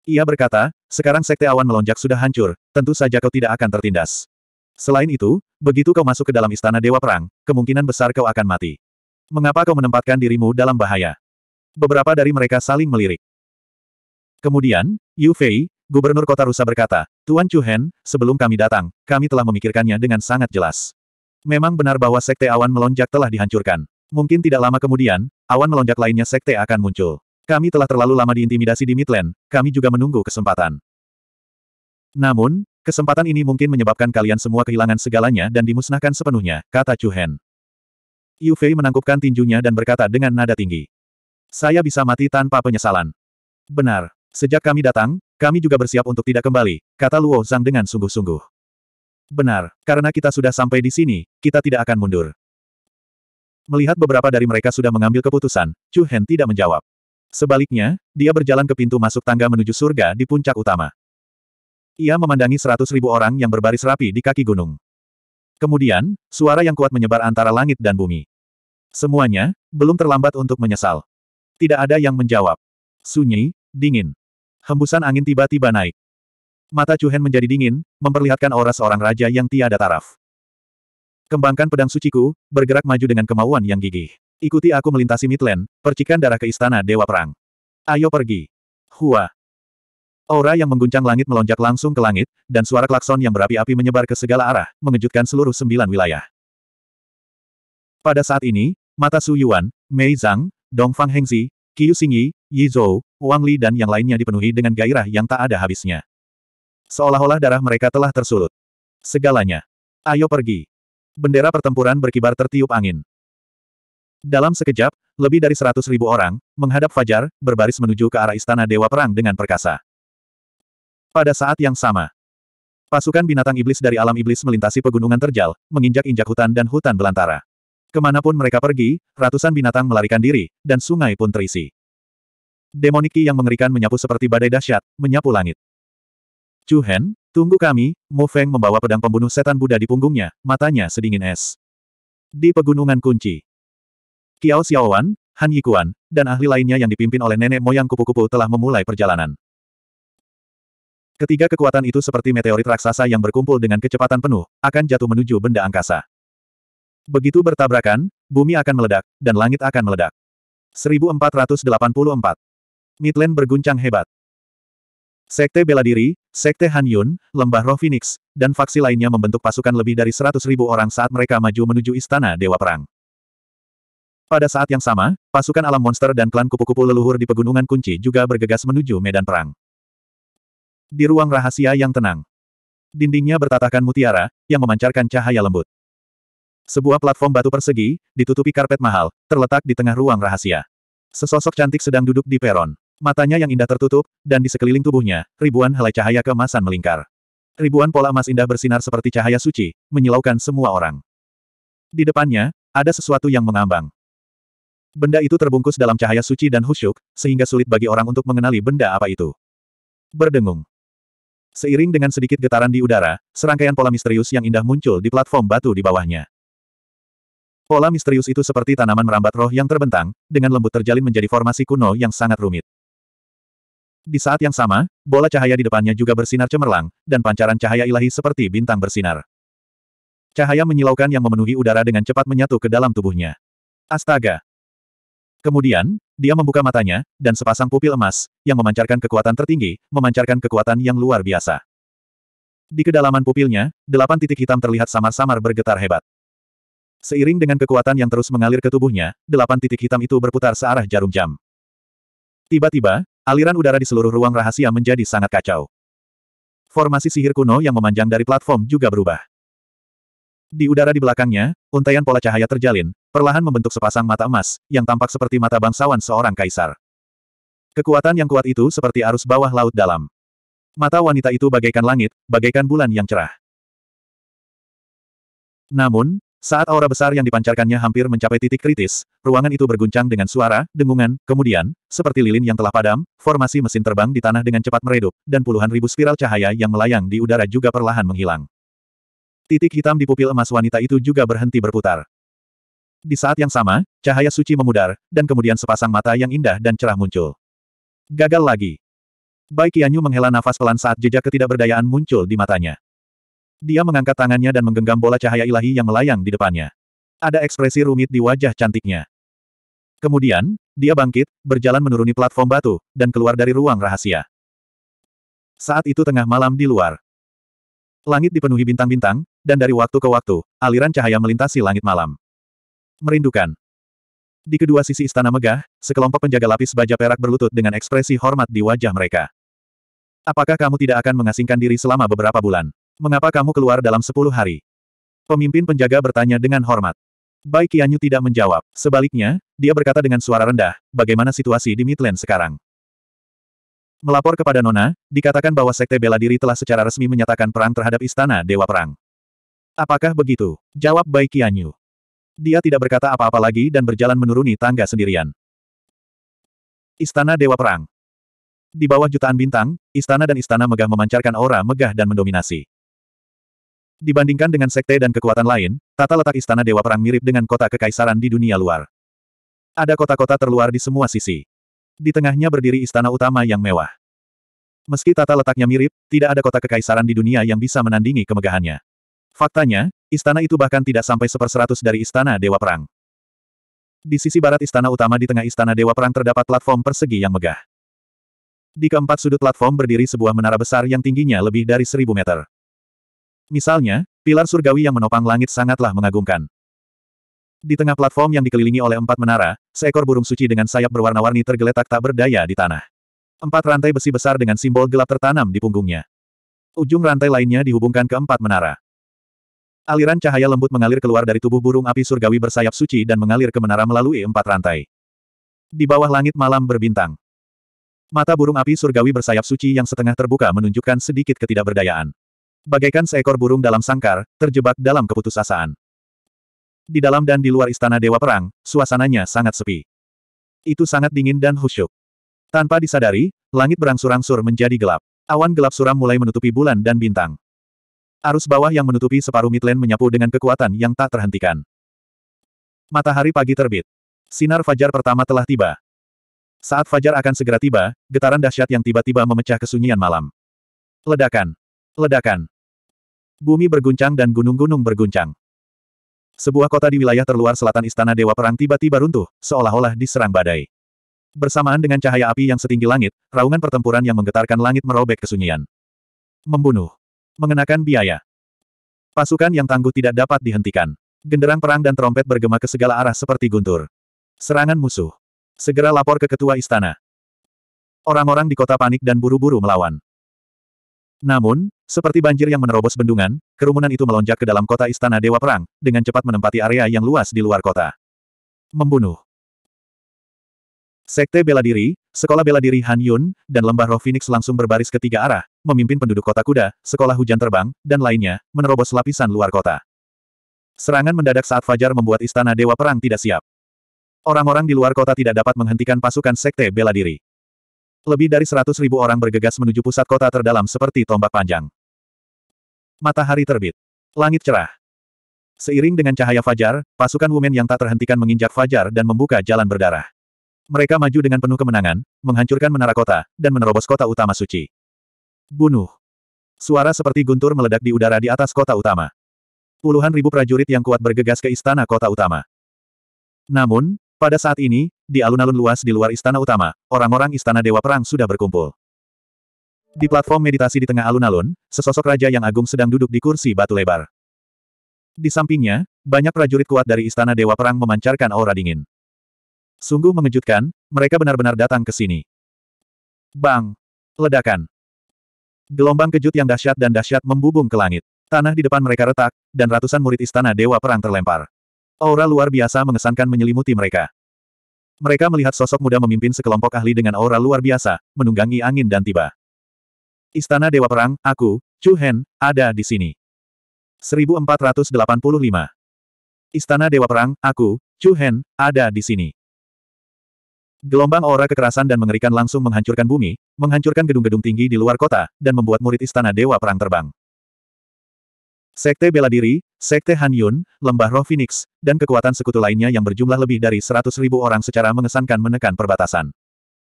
Ia berkata, sekarang sekte awan melonjak sudah hancur, tentu saja kau tidak akan tertindas. Selain itu, begitu kau masuk ke dalam istana Dewa Perang, kemungkinan besar kau akan mati. Mengapa kau menempatkan dirimu dalam bahaya? Beberapa dari mereka saling melirik. Kemudian, Yu Fei, Gubernur kota Rusa berkata, Tuan Chuhen, sebelum kami datang, kami telah memikirkannya dengan sangat jelas. Memang benar bahwa sekte awan melonjak telah dihancurkan. Mungkin tidak lama kemudian, awan melonjak lainnya sekte akan muncul. Kami telah terlalu lama diintimidasi di Midland, kami juga menunggu kesempatan. Namun, kesempatan ini mungkin menyebabkan kalian semua kehilangan segalanya dan dimusnahkan sepenuhnya, kata Chuhen. Hen. Yu Fei menangkupkan tinjunya dan berkata dengan nada tinggi. Saya bisa mati tanpa penyesalan. Benar. Sejak kami datang, kami juga bersiap untuk tidak kembali, kata Luo Zhang dengan sungguh-sungguh. Benar, karena kita sudah sampai di sini, kita tidak akan mundur. Melihat beberapa dari mereka sudah mengambil keputusan, Chu Hen tidak menjawab. Sebaliknya, dia berjalan ke pintu masuk tangga menuju surga di puncak utama. Ia memandangi seratus ribu orang yang berbaris rapi di kaki gunung. Kemudian, suara yang kuat menyebar antara langit dan bumi. Semuanya, belum terlambat untuk menyesal. Tidak ada yang menjawab. Sunyi, dingin. Hembusan angin tiba-tiba naik. Mata Chuhen menjadi dingin, memperlihatkan aura seorang raja yang tiada taraf. Kembangkan pedang suciku, bergerak maju dengan kemauan yang gigih. Ikuti aku melintasi Midland, percikan darah ke istana Dewa Perang. Ayo pergi. Hua. Aura yang mengguncang langit melonjak langsung ke langit, dan suara klakson yang berapi-api menyebar ke segala arah, mengejutkan seluruh sembilan wilayah. Pada saat ini, mata Su Yuan, Mei Zhang, Dong Fang Hengzi, Qiu Xingyi, Yi Zhou, Wang Li dan yang lainnya dipenuhi dengan gairah yang tak ada habisnya. Seolah-olah darah mereka telah tersulut. Segalanya. Ayo pergi. Bendera pertempuran berkibar tertiup angin. Dalam sekejap, lebih dari seratus ribu orang, menghadap Fajar, berbaris menuju ke arah Istana Dewa Perang dengan perkasa. Pada saat yang sama, pasukan binatang iblis dari alam iblis melintasi pegunungan terjal, menginjak-injak hutan dan hutan belantara. Kemanapun mereka pergi, ratusan binatang melarikan diri, dan sungai pun terisi. Demoniki yang mengerikan menyapu seperti badai dahsyat, menyapu langit. Chu Hen, tunggu kami, Mo Feng membawa pedang pembunuh setan Buddha di punggungnya, matanya sedingin es. Di pegunungan kunci. Kiao Xiaowan, Han Yikuan, dan ahli lainnya yang dipimpin oleh nenek moyang kupu-kupu telah memulai perjalanan. Ketiga kekuatan itu seperti meteorit raksasa yang berkumpul dengan kecepatan penuh, akan jatuh menuju benda angkasa. Begitu bertabrakan, bumi akan meledak, dan langit akan meledak. 1484. Midland berguncang hebat. Sekte bela diri, Sekte Han Yun, Lembah Roh Phoenix, dan faksi lainnya membentuk pasukan lebih dari 100.000 orang saat mereka maju menuju Istana Dewa Perang. Pada saat yang sama, pasukan alam monster dan klan kupu-kupu leluhur di Pegunungan Kunci juga bergegas menuju medan perang. Di ruang rahasia yang tenang. Dindingnya bertatahkan mutiara, yang memancarkan cahaya lembut. Sebuah platform batu persegi, ditutupi karpet mahal, terletak di tengah ruang rahasia. Sesosok cantik sedang duduk di peron. Matanya yang indah tertutup, dan di sekeliling tubuhnya, ribuan helai cahaya keemasan melingkar. Ribuan pola emas indah bersinar seperti cahaya suci, menyilaukan semua orang. Di depannya, ada sesuatu yang mengambang. Benda itu terbungkus dalam cahaya suci dan husyuk, sehingga sulit bagi orang untuk mengenali benda apa itu. Berdengung. Seiring dengan sedikit getaran di udara, serangkaian pola misterius yang indah muncul di platform batu di bawahnya. Pola misterius itu seperti tanaman merambat roh yang terbentang, dengan lembut terjalin menjadi formasi kuno yang sangat rumit. Di saat yang sama, bola cahaya di depannya juga bersinar cemerlang, dan pancaran cahaya ilahi seperti bintang bersinar. Cahaya menyilaukan yang memenuhi udara dengan cepat menyatu ke dalam tubuhnya. Astaga! Kemudian, dia membuka matanya, dan sepasang pupil emas, yang memancarkan kekuatan tertinggi, memancarkan kekuatan yang luar biasa. Di kedalaman pupilnya, delapan titik hitam terlihat samar-samar bergetar hebat. Seiring dengan kekuatan yang terus mengalir ke tubuhnya, delapan titik hitam itu berputar searah jarum jam. Tiba-tiba, aliran udara di seluruh ruang rahasia menjadi sangat kacau. Formasi sihir kuno yang memanjang dari platform juga berubah. Di udara di belakangnya, untaian pola cahaya terjalin, perlahan membentuk sepasang mata emas, yang tampak seperti mata bangsawan seorang kaisar. Kekuatan yang kuat itu seperti arus bawah laut dalam. Mata wanita itu bagaikan langit, bagaikan bulan yang cerah. Namun, saat aura besar yang dipancarkannya hampir mencapai titik kritis, ruangan itu berguncang dengan suara, dengungan, kemudian, seperti lilin yang telah padam, formasi mesin terbang di tanah dengan cepat meredup, dan puluhan ribu spiral cahaya yang melayang di udara juga perlahan menghilang. Titik hitam di pupil emas wanita itu juga berhenti berputar. Di saat yang sama, cahaya suci memudar, dan kemudian sepasang mata yang indah dan cerah muncul. Gagal lagi. Bai Qianyu menghela nafas pelan saat jejak ketidakberdayaan muncul di matanya. Dia mengangkat tangannya dan menggenggam bola cahaya ilahi yang melayang di depannya. Ada ekspresi rumit di wajah cantiknya. Kemudian, dia bangkit, berjalan menuruni platform batu, dan keluar dari ruang rahasia. Saat itu tengah malam di luar. Langit dipenuhi bintang-bintang, dan dari waktu ke waktu, aliran cahaya melintasi langit malam. Merindukan. Di kedua sisi istana megah, sekelompok penjaga lapis baja perak berlutut dengan ekspresi hormat di wajah mereka. Apakah kamu tidak akan mengasingkan diri selama beberapa bulan? Mengapa kamu keluar dalam sepuluh hari? Pemimpin penjaga bertanya dengan hormat. Bai Qianyu tidak menjawab. Sebaliknya, dia berkata dengan suara rendah, bagaimana situasi di Midland sekarang? Melapor kepada Nona, dikatakan bahwa Sekte Bela Diri telah secara resmi menyatakan perang terhadap Istana Dewa Perang. Apakah begitu? Jawab Bai Qianyu. Dia tidak berkata apa-apa lagi dan berjalan menuruni tangga sendirian. Istana Dewa Perang. Di bawah jutaan bintang, istana dan istana megah memancarkan aura megah dan mendominasi. Dibandingkan dengan sekte dan kekuatan lain, tata letak istana Dewa Perang mirip dengan kota kekaisaran di dunia luar. Ada kota-kota terluar di semua sisi. Di tengahnya berdiri istana utama yang mewah. Meski tata letaknya mirip, tidak ada kota kekaisaran di dunia yang bisa menandingi kemegahannya. Faktanya, istana itu bahkan tidak sampai seperseratus dari istana Dewa Perang. Di sisi barat istana utama di tengah istana Dewa Perang terdapat platform persegi yang megah. Di keempat sudut platform berdiri sebuah menara besar yang tingginya lebih dari seribu meter. Misalnya, pilar surgawi yang menopang langit sangatlah mengagumkan. Di tengah platform yang dikelilingi oleh empat menara, seekor burung suci dengan sayap berwarna-warni tergeletak tak berdaya di tanah. Empat rantai besi besar dengan simbol gelap tertanam di punggungnya. Ujung rantai lainnya dihubungkan ke empat menara. Aliran cahaya lembut mengalir keluar dari tubuh burung api surgawi bersayap suci dan mengalir ke menara melalui empat rantai. Di bawah langit malam berbintang. Mata burung api surgawi bersayap suci yang setengah terbuka menunjukkan sedikit ketidakberdayaan. Bagaikan seekor burung dalam sangkar, terjebak dalam keputusasaan. Di dalam dan di luar istana Dewa Perang, suasananya sangat sepi. Itu sangat dingin dan khusyuk. Tanpa disadari, langit berangsur-angsur menjadi gelap. Awan gelap suram mulai menutupi bulan dan bintang. Arus bawah yang menutupi separuh Midland menyapu dengan kekuatan yang tak terhentikan. Matahari pagi terbit. Sinar fajar pertama telah tiba. Saat fajar akan segera tiba, getaran dahsyat yang tiba-tiba memecah kesunyian malam. Ledakan. Ledakan. Bumi berguncang dan gunung-gunung berguncang. Sebuah kota di wilayah terluar selatan Istana Dewa Perang tiba-tiba runtuh, seolah-olah diserang badai. Bersamaan dengan cahaya api yang setinggi langit, raungan pertempuran yang menggetarkan langit merobek kesunyian. Membunuh. Mengenakan biaya. Pasukan yang tangguh tidak dapat dihentikan. Genderang perang dan trompet bergema ke segala arah seperti guntur. Serangan musuh. Segera lapor ke ketua istana. Orang-orang di kota panik dan buru-buru melawan. Namun, seperti banjir yang menerobos bendungan, kerumunan itu melonjak ke dalam kota Istana Dewa Perang, dengan cepat menempati area yang luas di luar kota. Membunuh. Sekte Bela Diri, Sekolah Bela Diri Han Yun, dan Lembah Roh Phoenix langsung berbaris ke tiga arah, memimpin penduduk kota kuda, sekolah hujan terbang, dan lainnya, menerobos lapisan luar kota. Serangan mendadak saat Fajar membuat Istana Dewa Perang tidak siap. Orang-orang di luar kota tidak dapat menghentikan pasukan Sekte Bela Diri. Lebih dari seratus ribu orang bergegas menuju pusat kota terdalam seperti tombak panjang. Matahari terbit. Langit cerah. Seiring dengan cahaya fajar, pasukan Wumen yang tak terhentikan menginjak fajar dan membuka jalan berdarah. Mereka maju dengan penuh kemenangan, menghancurkan menara kota, dan menerobos kota utama suci. Bunuh. Suara seperti guntur meledak di udara di atas kota utama. Puluhan ribu prajurit yang kuat bergegas ke istana kota utama. Namun, pada saat ini, di alun-alun luas di luar istana utama, orang-orang istana Dewa Perang sudah berkumpul. Di platform meditasi di tengah alun-alun, sesosok raja yang agung sedang duduk di kursi batu lebar. Di sampingnya, banyak prajurit kuat dari istana Dewa Perang memancarkan aura dingin. Sungguh mengejutkan, mereka benar-benar datang ke sini. Bang! Ledakan! Gelombang kejut yang dahsyat dan dahsyat membubung ke langit. Tanah di depan mereka retak, dan ratusan murid istana Dewa Perang terlempar. Aura luar biasa mengesankan menyelimuti mereka. Mereka melihat sosok muda memimpin sekelompok ahli dengan aura luar biasa, menunggangi angin dan tiba. Istana Dewa Perang, aku, Chu Hen, ada di sini. 1485. Istana Dewa Perang, aku, Chu Hen, ada di sini. Gelombang aura kekerasan dan mengerikan langsung menghancurkan bumi, menghancurkan gedung-gedung tinggi di luar kota, dan membuat murid Istana Dewa Perang terbang. Sekte bela diri, Sekte Han Yun, Lembah Roh Phoenix, dan kekuatan sekutu lainnya yang berjumlah lebih dari seratus ribu orang secara mengesankan menekan perbatasan.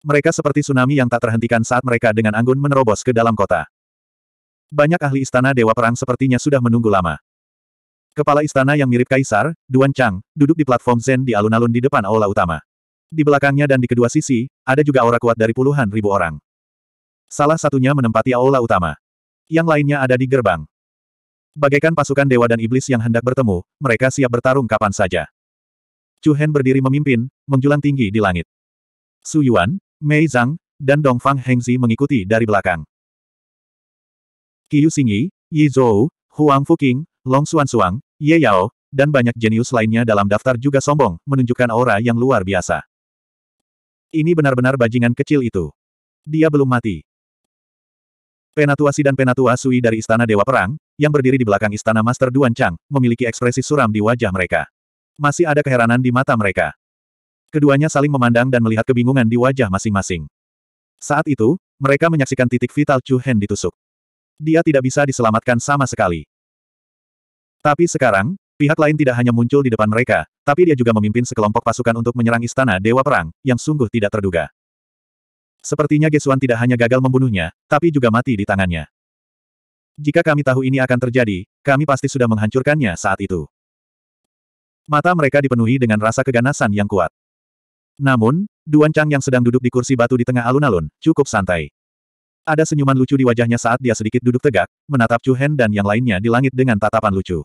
Mereka seperti tsunami yang tak terhentikan saat mereka dengan anggun menerobos ke dalam kota. Banyak ahli istana Dewa Perang sepertinya sudah menunggu lama. Kepala istana yang mirip kaisar, Duan Chang, duduk di platform Zen di alun-alun di depan aula utama. Di belakangnya dan di kedua sisi, ada juga aura kuat dari puluhan ribu orang. Salah satunya menempati aula utama. Yang lainnya ada di gerbang. Bagaikan pasukan dewa dan iblis yang hendak bertemu, mereka siap bertarung kapan saja. Chu Hen berdiri memimpin, menjulang tinggi di langit. Su Yuan, Mei Zhang, dan Dongfang Hengzi mengikuti dari belakang. Qiu Xingyi, Yi Zhou, Huang Fuqing, Long Xuan Suang, Ye Yao, dan banyak jenius lainnya dalam daftar juga sombong, menunjukkan aura yang luar biasa. Ini benar-benar bajingan kecil itu. Dia belum mati. Penatua Si dan Penatua Sui dari Istana Dewa Perang, yang berdiri di belakang istana Master Duan Chang, memiliki ekspresi suram di wajah mereka. Masih ada keheranan di mata mereka. Keduanya saling memandang dan melihat kebingungan di wajah masing-masing. Saat itu, mereka menyaksikan titik vital Chu Hen ditusuk. Dia tidak bisa diselamatkan sama sekali. Tapi sekarang, pihak lain tidak hanya muncul di depan mereka, tapi dia juga memimpin sekelompok pasukan untuk menyerang istana Dewa Perang, yang sungguh tidak terduga. Sepertinya Gesuan tidak hanya gagal membunuhnya, tapi juga mati di tangannya. Jika kami tahu ini akan terjadi, kami pasti sudah menghancurkannya saat itu. Mata mereka dipenuhi dengan rasa keganasan yang kuat. Namun, Duan Chang yang sedang duduk di kursi batu di tengah alun-alun, cukup santai. Ada senyuman lucu di wajahnya saat dia sedikit duduk tegak, menatap Chu Hen dan yang lainnya di langit dengan tatapan lucu.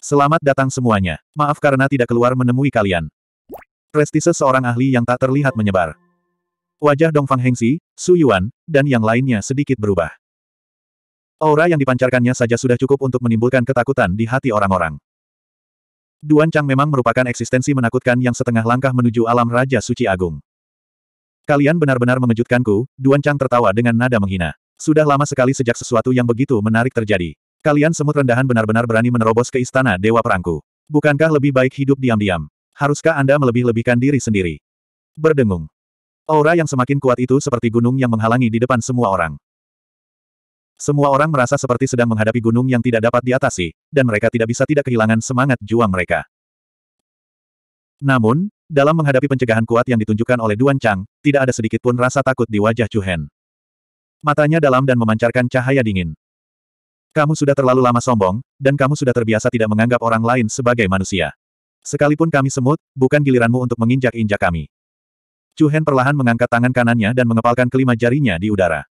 Selamat datang semuanya. Maaf karena tidak keluar menemui kalian. Prestise seorang ahli yang tak terlihat menyebar. Wajah Dongfang Hengsi, Su Yuan, dan yang lainnya sedikit berubah. Aura yang dipancarkannya saja sudah cukup untuk menimbulkan ketakutan di hati orang-orang. Duan Chang memang merupakan eksistensi menakutkan yang setengah langkah menuju alam Raja Suci Agung. Kalian benar-benar mengejutkanku, Duan Chang tertawa dengan nada menghina. Sudah lama sekali sejak sesuatu yang begitu menarik terjadi. Kalian semut rendahan benar-benar berani menerobos ke istana Dewa Perangku. Bukankah lebih baik hidup diam-diam? Haruskah Anda melebih-lebihkan diri sendiri? Berdengung. Aura yang semakin kuat itu seperti gunung yang menghalangi di depan semua orang. Semua orang merasa seperti sedang menghadapi gunung yang tidak dapat diatasi, dan mereka tidak bisa tidak kehilangan semangat juang mereka. Namun, dalam menghadapi pencegahan kuat yang ditunjukkan oleh Duan Chang, tidak ada sedikit pun rasa takut di wajah Chu Hen. Matanya dalam dan memancarkan cahaya dingin. Kamu sudah terlalu lama sombong, dan kamu sudah terbiasa tidak menganggap orang lain sebagai manusia. Sekalipun kami semut, bukan giliranmu untuk menginjak-injak kami. Chu Hen perlahan mengangkat tangan kanannya dan mengepalkan kelima jarinya di udara.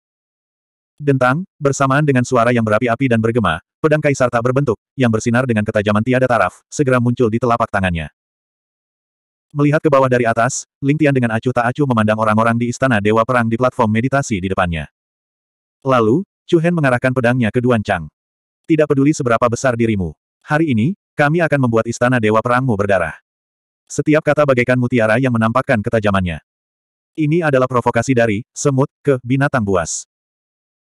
Dentang, bersamaan dengan suara yang berapi-api dan bergema, pedang kaisar tak berbentuk, yang bersinar dengan ketajaman tiada taraf, segera muncul di telapak tangannya. Melihat ke bawah dari atas, Ling Tian dengan acuh tak acuh memandang orang-orang di istana Dewa Perang di platform meditasi di depannya. Lalu, Chu Hen mengarahkan pedangnya ke Duan Chang. Tidak peduli seberapa besar dirimu. Hari ini, kami akan membuat istana Dewa Perangmu berdarah. Setiap kata bagaikan mutiara yang menampakkan ketajamannya. Ini adalah provokasi dari, semut, ke, binatang buas.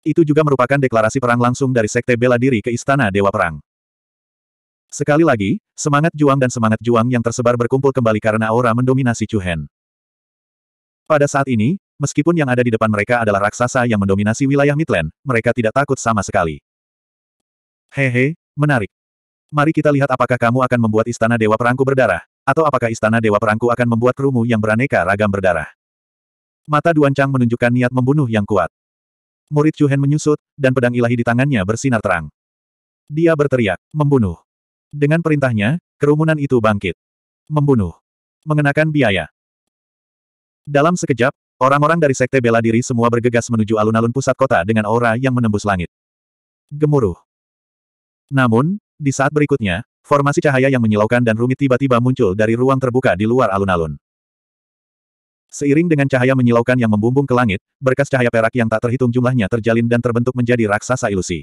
Itu juga merupakan deklarasi perang langsung dari Sekte Bela Diri ke Istana Dewa Perang. Sekali lagi, semangat juang dan semangat juang yang tersebar berkumpul kembali karena aura mendominasi Chu Hen. Pada saat ini, meskipun yang ada di depan mereka adalah raksasa yang mendominasi wilayah Midland, mereka tidak takut sama sekali. Hehe, menarik. Mari kita lihat apakah kamu akan membuat istana Dewa Perangku berdarah, atau apakah istana Dewa Perangku akan membuat rumu yang beraneka ragam berdarah. Mata Duan Chang menunjukkan niat membunuh yang kuat. Murid Chuhen menyusut, dan pedang ilahi di tangannya bersinar terang. Dia berteriak, membunuh. Dengan perintahnya, kerumunan itu bangkit. Membunuh. Mengenakan biaya. Dalam sekejap, orang-orang dari Sekte Bela Diri semua bergegas menuju alun-alun pusat kota dengan aura yang menembus langit. Gemuruh. Namun, di saat berikutnya, formasi cahaya yang menyilaukan dan rumit tiba-tiba muncul dari ruang terbuka di luar alun-alun. Seiring dengan cahaya menyilaukan yang membumbung ke langit, berkas cahaya perak yang tak terhitung jumlahnya terjalin dan terbentuk menjadi raksasa ilusi.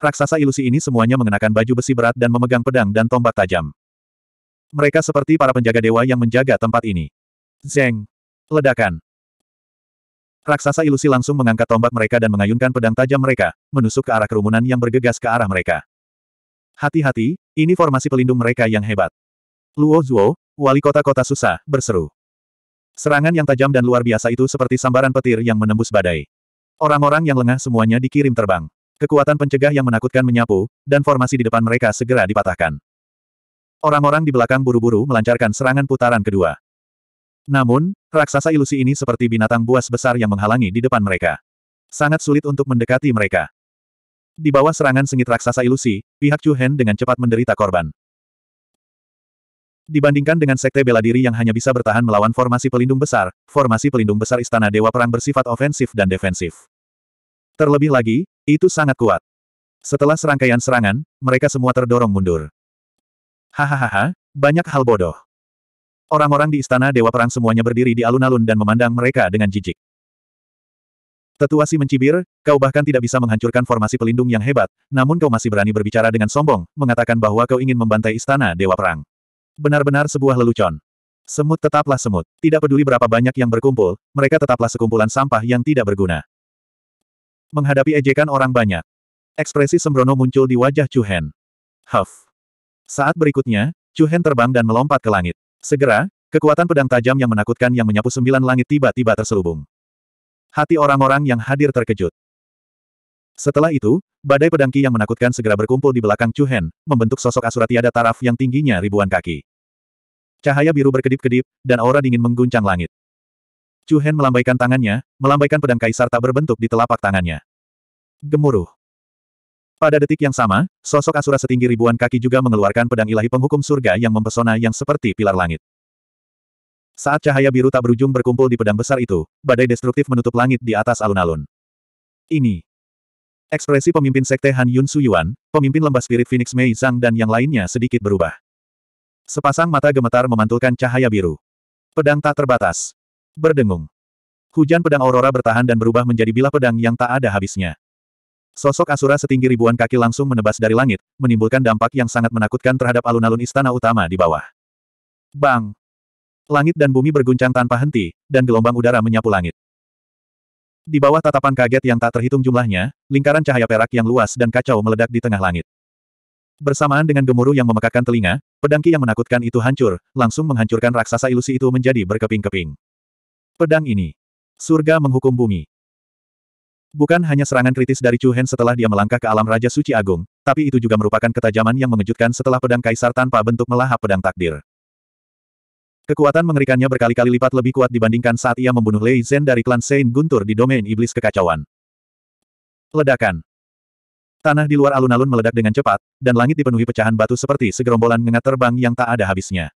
Raksasa ilusi ini semuanya mengenakan baju besi berat dan memegang pedang dan tombak tajam. Mereka seperti para penjaga dewa yang menjaga tempat ini. Zeng! Ledakan! Raksasa ilusi langsung mengangkat tombak mereka dan mengayunkan pedang tajam mereka, menusuk ke arah kerumunan yang bergegas ke arah mereka. Hati-hati, ini formasi pelindung mereka yang hebat. Luo Zuo, wali kota kota susah, berseru. Serangan yang tajam dan luar biasa itu seperti sambaran petir yang menembus badai. Orang-orang yang lengah semuanya dikirim terbang. Kekuatan pencegah yang menakutkan menyapu, dan formasi di depan mereka segera dipatahkan. Orang-orang di belakang buru-buru melancarkan serangan putaran kedua. Namun, raksasa ilusi ini seperti binatang buas besar yang menghalangi di depan mereka. Sangat sulit untuk mendekati mereka. Di bawah serangan sengit raksasa ilusi, pihak Chu Hen dengan cepat menderita korban. Dibandingkan dengan sekte bela diri yang hanya bisa bertahan melawan formasi pelindung besar, formasi pelindung besar Istana Dewa Perang bersifat ofensif dan defensif. Terlebih lagi, itu sangat kuat. Setelah serangkaian serangan, mereka semua terdorong mundur. Hahaha, banyak hal bodoh. Orang-orang di Istana Dewa Perang semuanya berdiri di alun-alun dan memandang mereka dengan jijik. Tetuasi mencibir, kau bahkan tidak bisa menghancurkan formasi pelindung yang hebat, namun kau masih berani berbicara dengan sombong, mengatakan bahwa kau ingin membantai istana Dewa Perang. Benar-benar sebuah lelucon. Semut tetaplah semut. Tidak peduli berapa banyak yang berkumpul, mereka tetaplah sekumpulan sampah yang tidak berguna. Menghadapi ejekan orang banyak. Ekspresi sembrono muncul di wajah Chu Hen. Huff. Saat berikutnya, Chu Hen terbang dan melompat ke langit. Segera, kekuatan pedang tajam yang menakutkan yang menyapu sembilan langit tiba-tiba terselubung. Hati orang-orang yang hadir terkejut. Setelah itu, badai pedangki yang menakutkan segera berkumpul di belakang Chu Hen, membentuk sosok asura tiada taraf yang tingginya ribuan kaki. Cahaya biru berkedip-kedip, dan aura dingin mengguncang langit. Chu Hen melambaikan tangannya, melambaikan pedang kaisar tak berbentuk di telapak tangannya. Gemuruh. Pada detik yang sama, sosok Asura setinggi ribuan kaki juga mengeluarkan pedang ilahi penghukum surga yang mempesona yang seperti pilar langit. Saat cahaya biru tak berujung berkumpul di pedang besar itu, badai destruktif menutup langit di atas alun-alun. Ini. Ekspresi pemimpin sekte Han Yun Su Yuan, pemimpin lembah spirit Phoenix Mei Zhang dan yang lainnya sedikit berubah. Sepasang mata gemetar memantulkan cahaya biru. Pedang tak terbatas. Berdengung. Hujan pedang aurora bertahan dan berubah menjadi bilah pedang yang tak ada habisnya. Sosok Asura setinggi ribuan kaki langsung menebas dari langit, menimbulkan dampak yang sangat menakutkan terhadap alun-alun istana utama di bawah. Bang! Langit dan bumi berguncang tanpa henti, dan gelombang udara menyapu langit. Di bawah tatapan kaget yang tak terhitung jumlahnya, lingkaran cahaya perak yang luas dan kacau meledak di tengah langit. Bersamaan dengan gemuruh yang memekakkan telinga, pedangki yang menakutkan itu hancur, langsung menghancurkan raksasa ilusi itu menjadi berkeping-keping. Pedang ini. Surga menghukum bumi. Bukan hanya serangan kritis dari Chu Hen setelah dia melangkah ke alam Raja Suci Agung, tapi itu juga merupakan ketajaman yang mengejutkan setelah pedang kaisar tanpa bentuk melahap pedang takdir. Kekuatan mengerikannya berkali-kali lipat lebih kuat dibandingkan saat ia membunuh Lei Zhen dari klan Sein Guntur di domain iblis kekacauan. Ledakan. Tanah di luar alun-alun meledak dengan cepat, dan langit dipenuhi pecahan batu seperti segerombolan ngengat terbang yang tak ada habisnya.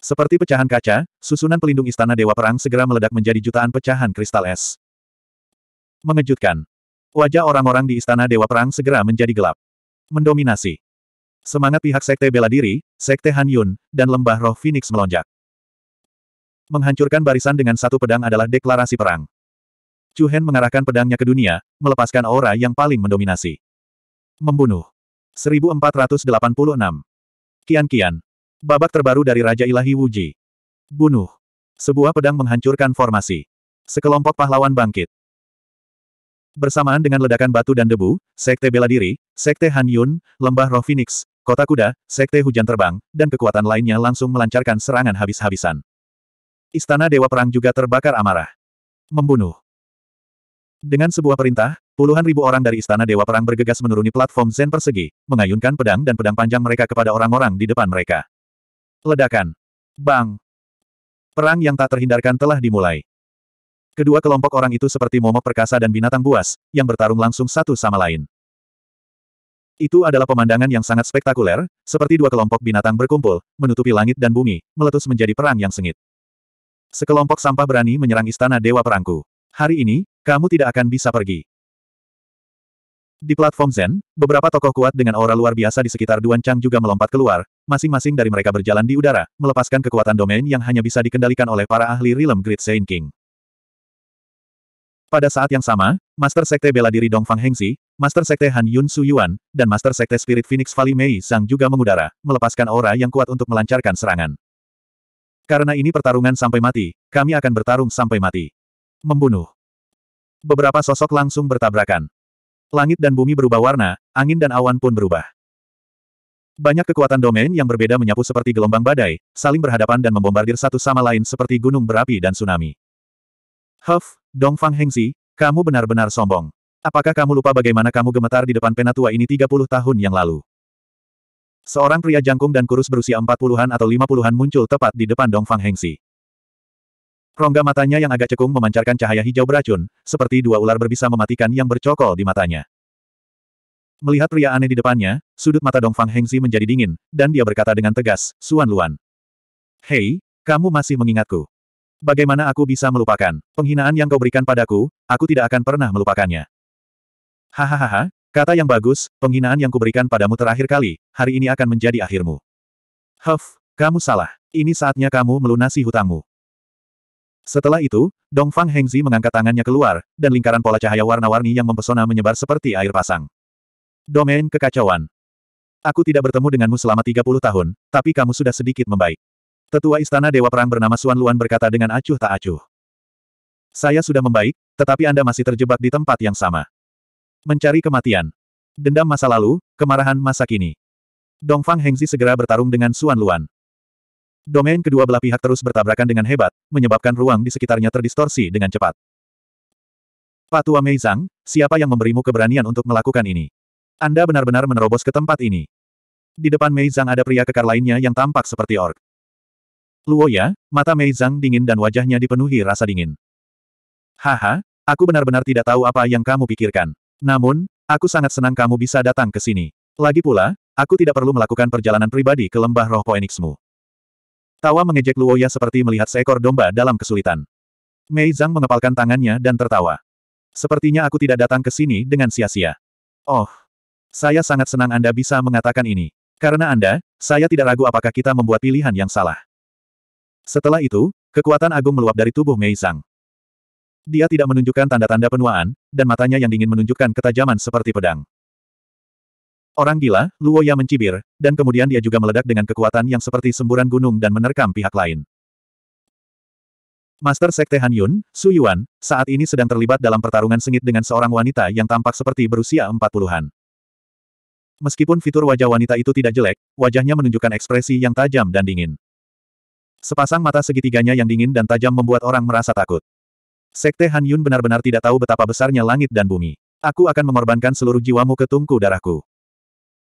Seperti pecahan kaca, susunan pelindung istana Dewa Perang segera meledak menjadi jutaan pecahan kristal es. Mengejutkan. Wajah orang-orang di istana Dewa Perang segera menjadi gelap. Mendominasi. Semangat pihak Sekte Bela Diri, Sekte Han Yun, dan Lembah Roh Phoenix melonjak. Menghancurkan barisan dengan satu pedang adalah deklarasi perang. Chu Hen mengarahkan pedangnya ke dunia, melepaskan aura yang paling mendominasi. Membunuh. 1486. Kian-kian. Babak terbaru dari Raja Ilahi Wuji. Bunuh. Sebuah pedang menghancurkan formasi. Sekelompok pahlawan bangkit. Bersamaan dengan ledakan batu dan debu, Sekte Bela Diri, Sekte Han Yun, Lembah Roh Phoenix, Kota Kuda, Sekte Hujan Terbang, dan kekuatan lainnya langsung melancarkan serangan habis-habisan. Istana Dewa Perang juga terbakar amarah. Membunuh. Dengan sebuah perintah, puluhan ribu orang dari Istana Dewa Perang bergegas menuruni platform Zen persegi, mengayunkan pedang dan pedang panjang mereka kepada orang-orang di depan mereka. Ledakan. Bang. Perang yang tak terhindarkan telah dimulai. Kedua kelompok orang itu seperti momok perkasa dan binatang buas, yang bertarung langsung satu sama lain. Itu adalah pemandangan yang sangat spektakuler, seperti dua kelompok binatang berkumpul, menutupi langit dan bumi, meletus menjadi perang yang sengit. Sekelompok sampah berani menyerang istana Dewa Perangku. Hari ini, kamu tidak akan bisa pergi. Di platform Zen, beberapa tokoh kuat dengan aura luar biasa di sekitar Duan Chang juga melompat keluar, masing-masing dari mereka berjalan di udara, melepaskan kekuatan domain yang hanya bisa dikendalikan oleh para ahli Realm Great Saint King. Pada saat yang sama, Master Sekte Bela Diri Dongfang Hengzi, Master Sekte Han Yun Su Yuan, dan Master Sekte Spirit Phoenix Valley Mei Zhang juga mengudara, melepaskan aura yang kuat untuk melancarkan serangan. Karena ini pertarungan sampai mati, kami akan bertarung sampai mati. Membunuh beberapa sosok langsung bertabrakan. Langit dan bumi berubah warna, angin dan awan pun berubah. Banyak kekuatan domain yang berbeda menyapu seperti gelombang badai, saling berhadapan dan membombardir satu sama lain seperti gunung berapi dan tsunami. Huff, Dongfang Hengsi, kamu benar-benar sombong. Apakah kamu lupa bagaimana kamu gemetar di depan penatua ini 30 tahun yang lalu? Seorang pria jangkung dan kurus berusia 40-an atau 50-an muncul tepat di depan Dongfang Hengsi. Rongga matanya yang agak cekung memancarkan cahaya hijau beracun, seperti dua ular berbisa mematikan yang bercokol di matanya. Melihat pria aneh di depannya, sudut mata Dongfang Hengzi menjadi dingin, dan dia berkata dengan tegas, Suan Luan. Hei, kamu masih mengingatku. Bagaimana aku bisa melupakan? Penghinaan yang kau berikan padaku, aku tidak akan pernah melupakannya. Hahaha, kata yang bagus, penghinaan yang kuberikan padamu terakhir kali, hari ini akan menjadi akhirmu. Huff, kamu salah. Ini saatnya kamu melunasi hutangmu. Setelah itu, Dongfang Hengzi mengangkat tangannya keluar, dan lingkaran pola cahaya warna-warni yang mempesona menyebar seperti air pasang. Domain Kekacauan Aku tidak bertemu denganmu selama 30 tahun, tapi kamu sudah sedikit membaik. Tetua Istana Dewa Perang bernama Suan Luan berkata dengan acuh tak acuh. Saya sudah membaik, tetapi Anda masih terjebak di tempat yang sama. Mencari kematian. Dendam masa lalu, kemarahan masa kini. Dongfang Hengzi segera bertarung dengan Suan Luan. Domain kedua belah pihak terus bertabrakan dengan hebat, menyebabkan ruang di sekitarnya terdistorsi dengan cepat. Patua Meizang, siapa yang memberimu keberanian untuk melakukan ini? Anda benar-benar menerobos ke tempat ini. Di depan Meizang ada pria kekar lainnya yang tampak seperti ork. Luo ya, mata Meizang dingin dan wajahnya dipenuhi rasa dingin. Haha, aku benar-benar tidak tahu apa yang kamu pikirkan. Namun, aku sangat senang kamu bisa datang ke sini. Lagi pula, aku tidak perlu melakukan perjalanan pribadi ke lembah roh poeniksmu. Tawa mengejek Luoya seperti melihat seekor domba dalam kesulitan. Mei Zhang mengepalkan tangannya dan tertawa. Sepertinya aku tidak datang ke sini dengan sia-sia. Oh, saya sangat senang Anda bisa mengatakan ini. Karena Anda, saya tidak ragu apakah kita membuat pilihan yang salah. Setelah itu, kekuatan agung meluap dari tubuh Mei Zhang. Dia tidak menunjukkan tanda-tanda penuaan, dan matanya yang dingin menunjukkan ketajaman seperti pedang. Orang gila, Luo Luoya mencibir, dan kemudian dia juga meledak dengan kekuatan yang seperti semburan gunung dan menerkam pihak lain. Master Sekte Han Yun, Su Yuan, saat ini sedang terlibat dalam pertarungan sengit dengan seorang wanita yang tampak seperti berusia 40-an. Meskipun fitur wajah wanita itu tidak jelek, wajahnya menunjukkan ekspresi yang tajam dan dingin. Sepasang mata segitiganya yang dingin dan tajam membuat orang merasa takut. Sekte Han Yun benar-benar tidak tahu betapa besarnya langit dan bumi. Aku akan mengorbankan seluruh jiwamu ke tungku darahku.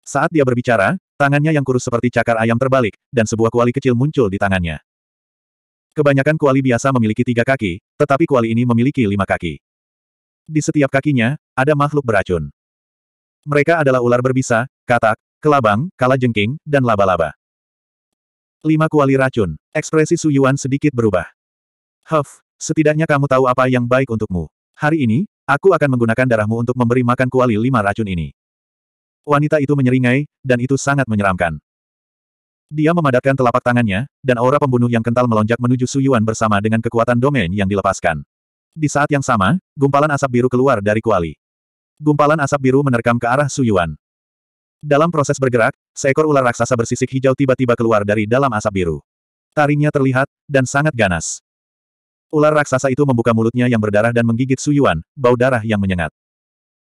Saat dia berbicara, tangannya yang kurus seperti cakar ayam terbalik, dan sebuah kuali kecil muncul di tangannya. Kebanyakan kuali biasa memiliki tiga kaki, tetapi kuali ini memiliki lima kaki. Di setiap kakinya, ada makhluk beracun. Mereka adalah ular berbisa, katak, kelabang, kalajengking, dan laba-laba. Lima kuali racun. Ekspresi Su Yuan sedikit berubah. Huff, setidaknya kamu tahu apa yang baik untukmu. Hari ini, aku akan menggunakan darahmu untuk memberi makan kuali lima racun ini. Wanita itu menyeringai, dan itu sangat menyeramkan. Dia memadatkan telapak tangannya, dan aura pembunuh yang kental melonjak menuju Suyuan bersama dengan kekuatan domain yang dilepaskan. Di saat yang sama, gumpalan asap biru keluar dari kuali. Gumpalan asap biru menerkam ke arah Suyuan. Dalam proses bergerak, seekor ular raksasa bersisik hijau tiba-tiba keluar dari dalam asap biru. Taringnya terlihat, dan sangat ganas. Ular raksasa itu membuka mulutnya yang berdarah dan menggigit Suyuan, bau darah yang menyengat.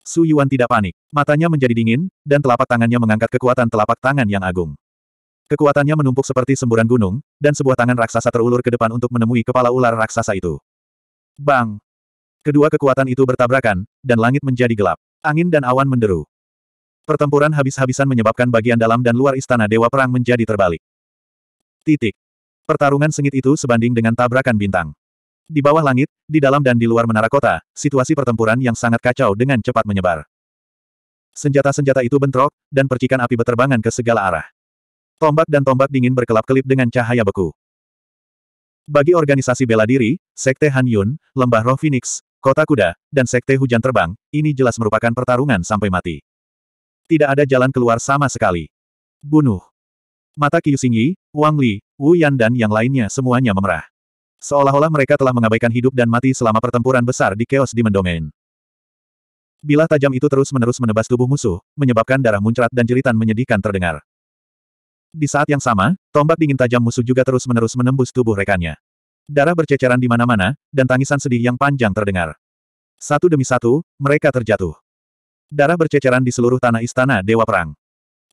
Su Yuan tidak panik. Matanya menjadi dingin, dan telapak tangannya mengangkat kekuatan telapak tangan yang agung. Kekuatannya menumpuk seperti semburan gunung, dan sebuah tangan raksasa terulur ke depan untuk menemui kepala ular raksasa itu. Bang! Kedua kekuatan itu bertabrakan, dan langit menjadi gelap. Angin dan awan menderu. Pertempuran habis-habisan menyebabkan bagian dalam dan luar istana Dewa Perang menjadi terbalik. Titik. Pertarungan sengit itu sebanding dengan tabrakan bintang. Di bawah langit, di dalam dan di luar menara kota, situasi pertempuran yang sangat kacau dengan cepat menyebar. Senjata-senjata itu bentrok, dan percikan api beterbangan ke segala arah. Tombak dan tombak dingin berkelap-kelip dengan cahaya beku. Bagi organisasi bela diri, Sekte Han Yun, Lembah Roh Phoenix, Kota Kuda, dan Sekte Hujan Terbang, ini jelas merupakan pertarungan sampai mati. Tidak ada jalan keluar sama sekali. Bunuh. Mata Qiu Xingyi, Wang Li, Wu Yan dan yang lainnya semuanya memerah. Seolah-olah mereka telah mengabaikan hidup dan mati selama pertempuran besar di Chaos Demon Domain. Bila tajam itu terus-menerus menebas tubuh musuh, menyebabkan darah muncrat dan jeritan menyedihkan terdengar. Di saat yang sama, tombak dingin tajam musuh juga terus-menerus menembus tubuh rekannya. Darah berceceran di mana-mana, dan tangisan sedih yang panjang terdengar. Satu demi satu, mereka terjatuh. Darah berceceran di seluruh tanah istana Dewa Perang.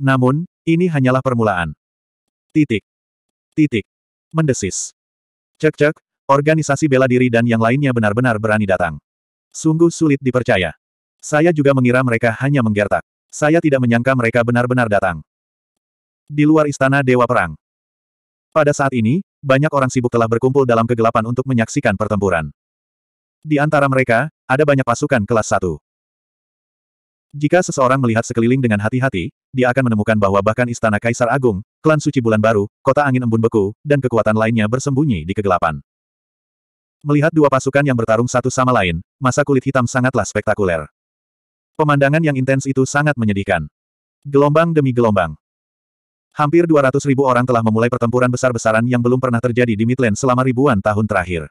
Namun, ini hanyalah permulaan. Titik. Titik. Mendesis. Cek-cek, organisasi bela diri dan yang lainnya benar-benar berani datang. Sungguh sulit dipercaya. Saya juga mengira mereka hanya menggertak. Saya tidak menyangka mereka benar-benar datang. Di luar istana Dewa Perang. Pada saat ini, banyak orang sibuk telah berkumpul dalam kegelapan untuk menyaksikan pertempuran. Di antara mereka, ada banyak pasukan kelas 1. Jika seseorang melihat sekeliling dengan hati-hati, dia akan menemukan bahwa bahkan istana Kaisar Agung, klan suci bulan baru, kota angin embun beku, dan kekuatan lainnya bersembunyi di kegelapan. Melihat dua pasukan yang bertarung satu sama lain, masa kulit hitam sangatlah spektakuler. Pemandangan yang intens itu sangat menyedihkan. Gelombang demi gelombang. Hampir 200 ribu orang telah memulai pertempuran besar-besaran yang belum pernah terjadi di Midland selama ribuan tahun terakhir.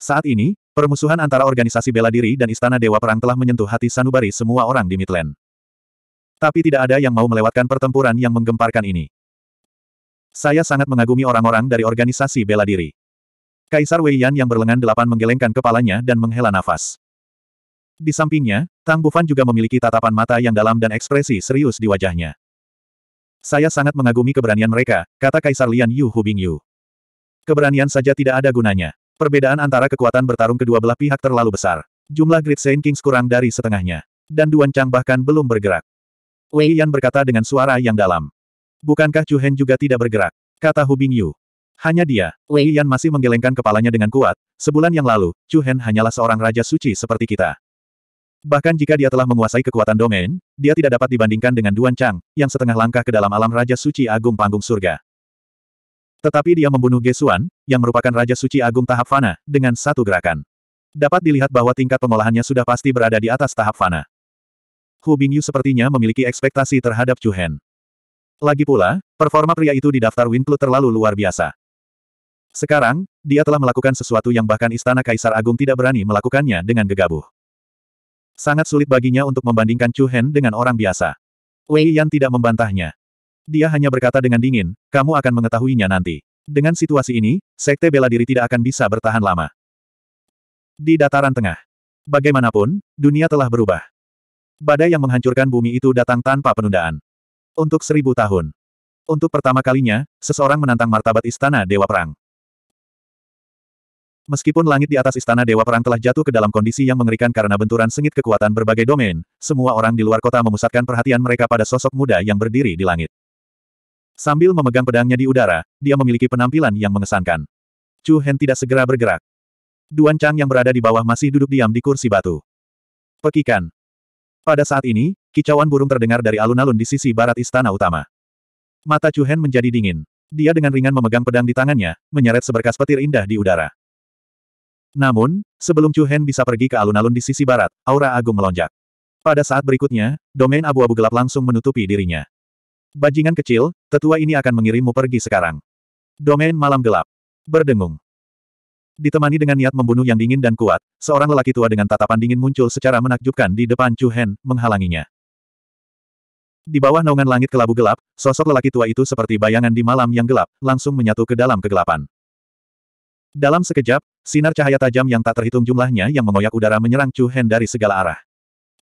Saat ini, permusuhan antara organisasi bela diri dan Istana Dewa Perang telah menyentuh hati sanubari semua orang di Midland. Tapi tidak ada yang mau melewatkan pertempuran yang menggemparkan ini. Saya sangat mengagumi orang-orang dari organisasi bela diri. Kaisar Wei Yan yang berlengan delapan menggelengkan kepalanya dan menghela nafas. Di sampingnya, Tang Bufan juga memiliki tatapan mata yang dalam dan ekspresi serius di wajahnya. Saya sangat mengagumi keberanian mereka, kata Kaisar Lian Yu Hubing Yu. Keberanian saja tidak ada gunanya. Perbedaan antara kekuatan bertarung kedua belah pihak terlalu besar. Jumlah Great Saint Kings kurang dari setengahnya. Dan Duan Chang bahkan belum bergerak. Wei Yan berkata dengan suara yang dalam. Bukankah Chu Hen juga tidak bergerak? Kata Hu Bingyu. Hanya dia, Wei Yan masih menggelengkan kepalanya dengan kuat, sebulan yang lalu, Chu Hen hanyalah seorang raja suci seperti kita. Bahkan jika dia telah menguasai kekuatan domain, dia tidak dapat dibandingkan dengan Duan Chang, yang setengah langkah ke dalam alam Raja Suci Agung Panggung Surga. Tetapi dia membunuh Gesuan, yang merupakan Raja Suci Agung tahap Fana, dengan satu gerakan. Dapat dilihat bahwa tingkat pengolahannya sudah pasti berada di atas tahap Fana. Hu Bingyu sepertinya memiliki ekspektasi terhadap Chu Hen. Lagi pula, performa pria itu di daftar Wind terlalu luar biasa. Sekarang, dia telah melakukan sesuatu yang bahkan Istana Kaisar Agung tidak berani melakukannya dengan gegabah. Sangat sulit baginya untuk membandingkan Chu Hen dengan orang biasa. Wei Yan tidak membantahnya. Dia hanya berkata dengan dingin, kamu akan mengetahuinya nanti. Dengan situasi ini, Sekte Bela Diri tidak akan bisa bertahan lama. Di dataran tengah. Bagaimanapun, dunia telah berubah. Badai yang menghancurkan bumi itu datang tanpa penundaan. Untuk seribu tahun. Untuk pertama kalinya, seseorang menantang martabat istana Dewa Perang. Meskipun langit di atas istana Dewa Perang telah jatuh ke dalam kondisi yang mengerikan karena benturan sengit kekuatan berbagai domain, semua orang di luar kota memusatkan perhatian mereka pada sosok muda yang berdiri di langit. Sambil memegang pedangnya di udara, dia memiliki penampilan yang mengesankan. Chu Hen tidak segera bergerak. Duan Chang yang berada di bawah masih duduk diam di kursi batu. Pekikan. Pada saat ini, kicauan burung terdengar dari alun-alun di sisi barat istana utama. Mata Hen menjadi dingin. Dia dengan ringan memegang pedang di tangannya, menyeret seberkas petir indah di udara. Namun, sebelum Hen bisa pergi ke alun-alun di sisi barat, aura agung melonjak. Pada saat berikutnya, domain abu-abu gelap langsung menutupi dirinya. Bajingan kecil, tetua ini akan mengirimmu pergi sekarang. Domain malam gelap. Berdengung. Ditemani dengan niat membunuh yang dingin dan kuat, seorang lelaki tua dengan tatapan dingin muncul secara menakjubkan di depan Chu Hen, menghalanginya. Di bawah naungan langit kelabu gelap, sosok lelaki tua itu seperti bayangan di malam yang gelap, langsung menyatu ke dalam kegelapan. Dalam sekejap, sinar cahaya tajam yang tak terhitung jumlahnya yang mengoyak udara menyerang Chu Hen dari segala arah.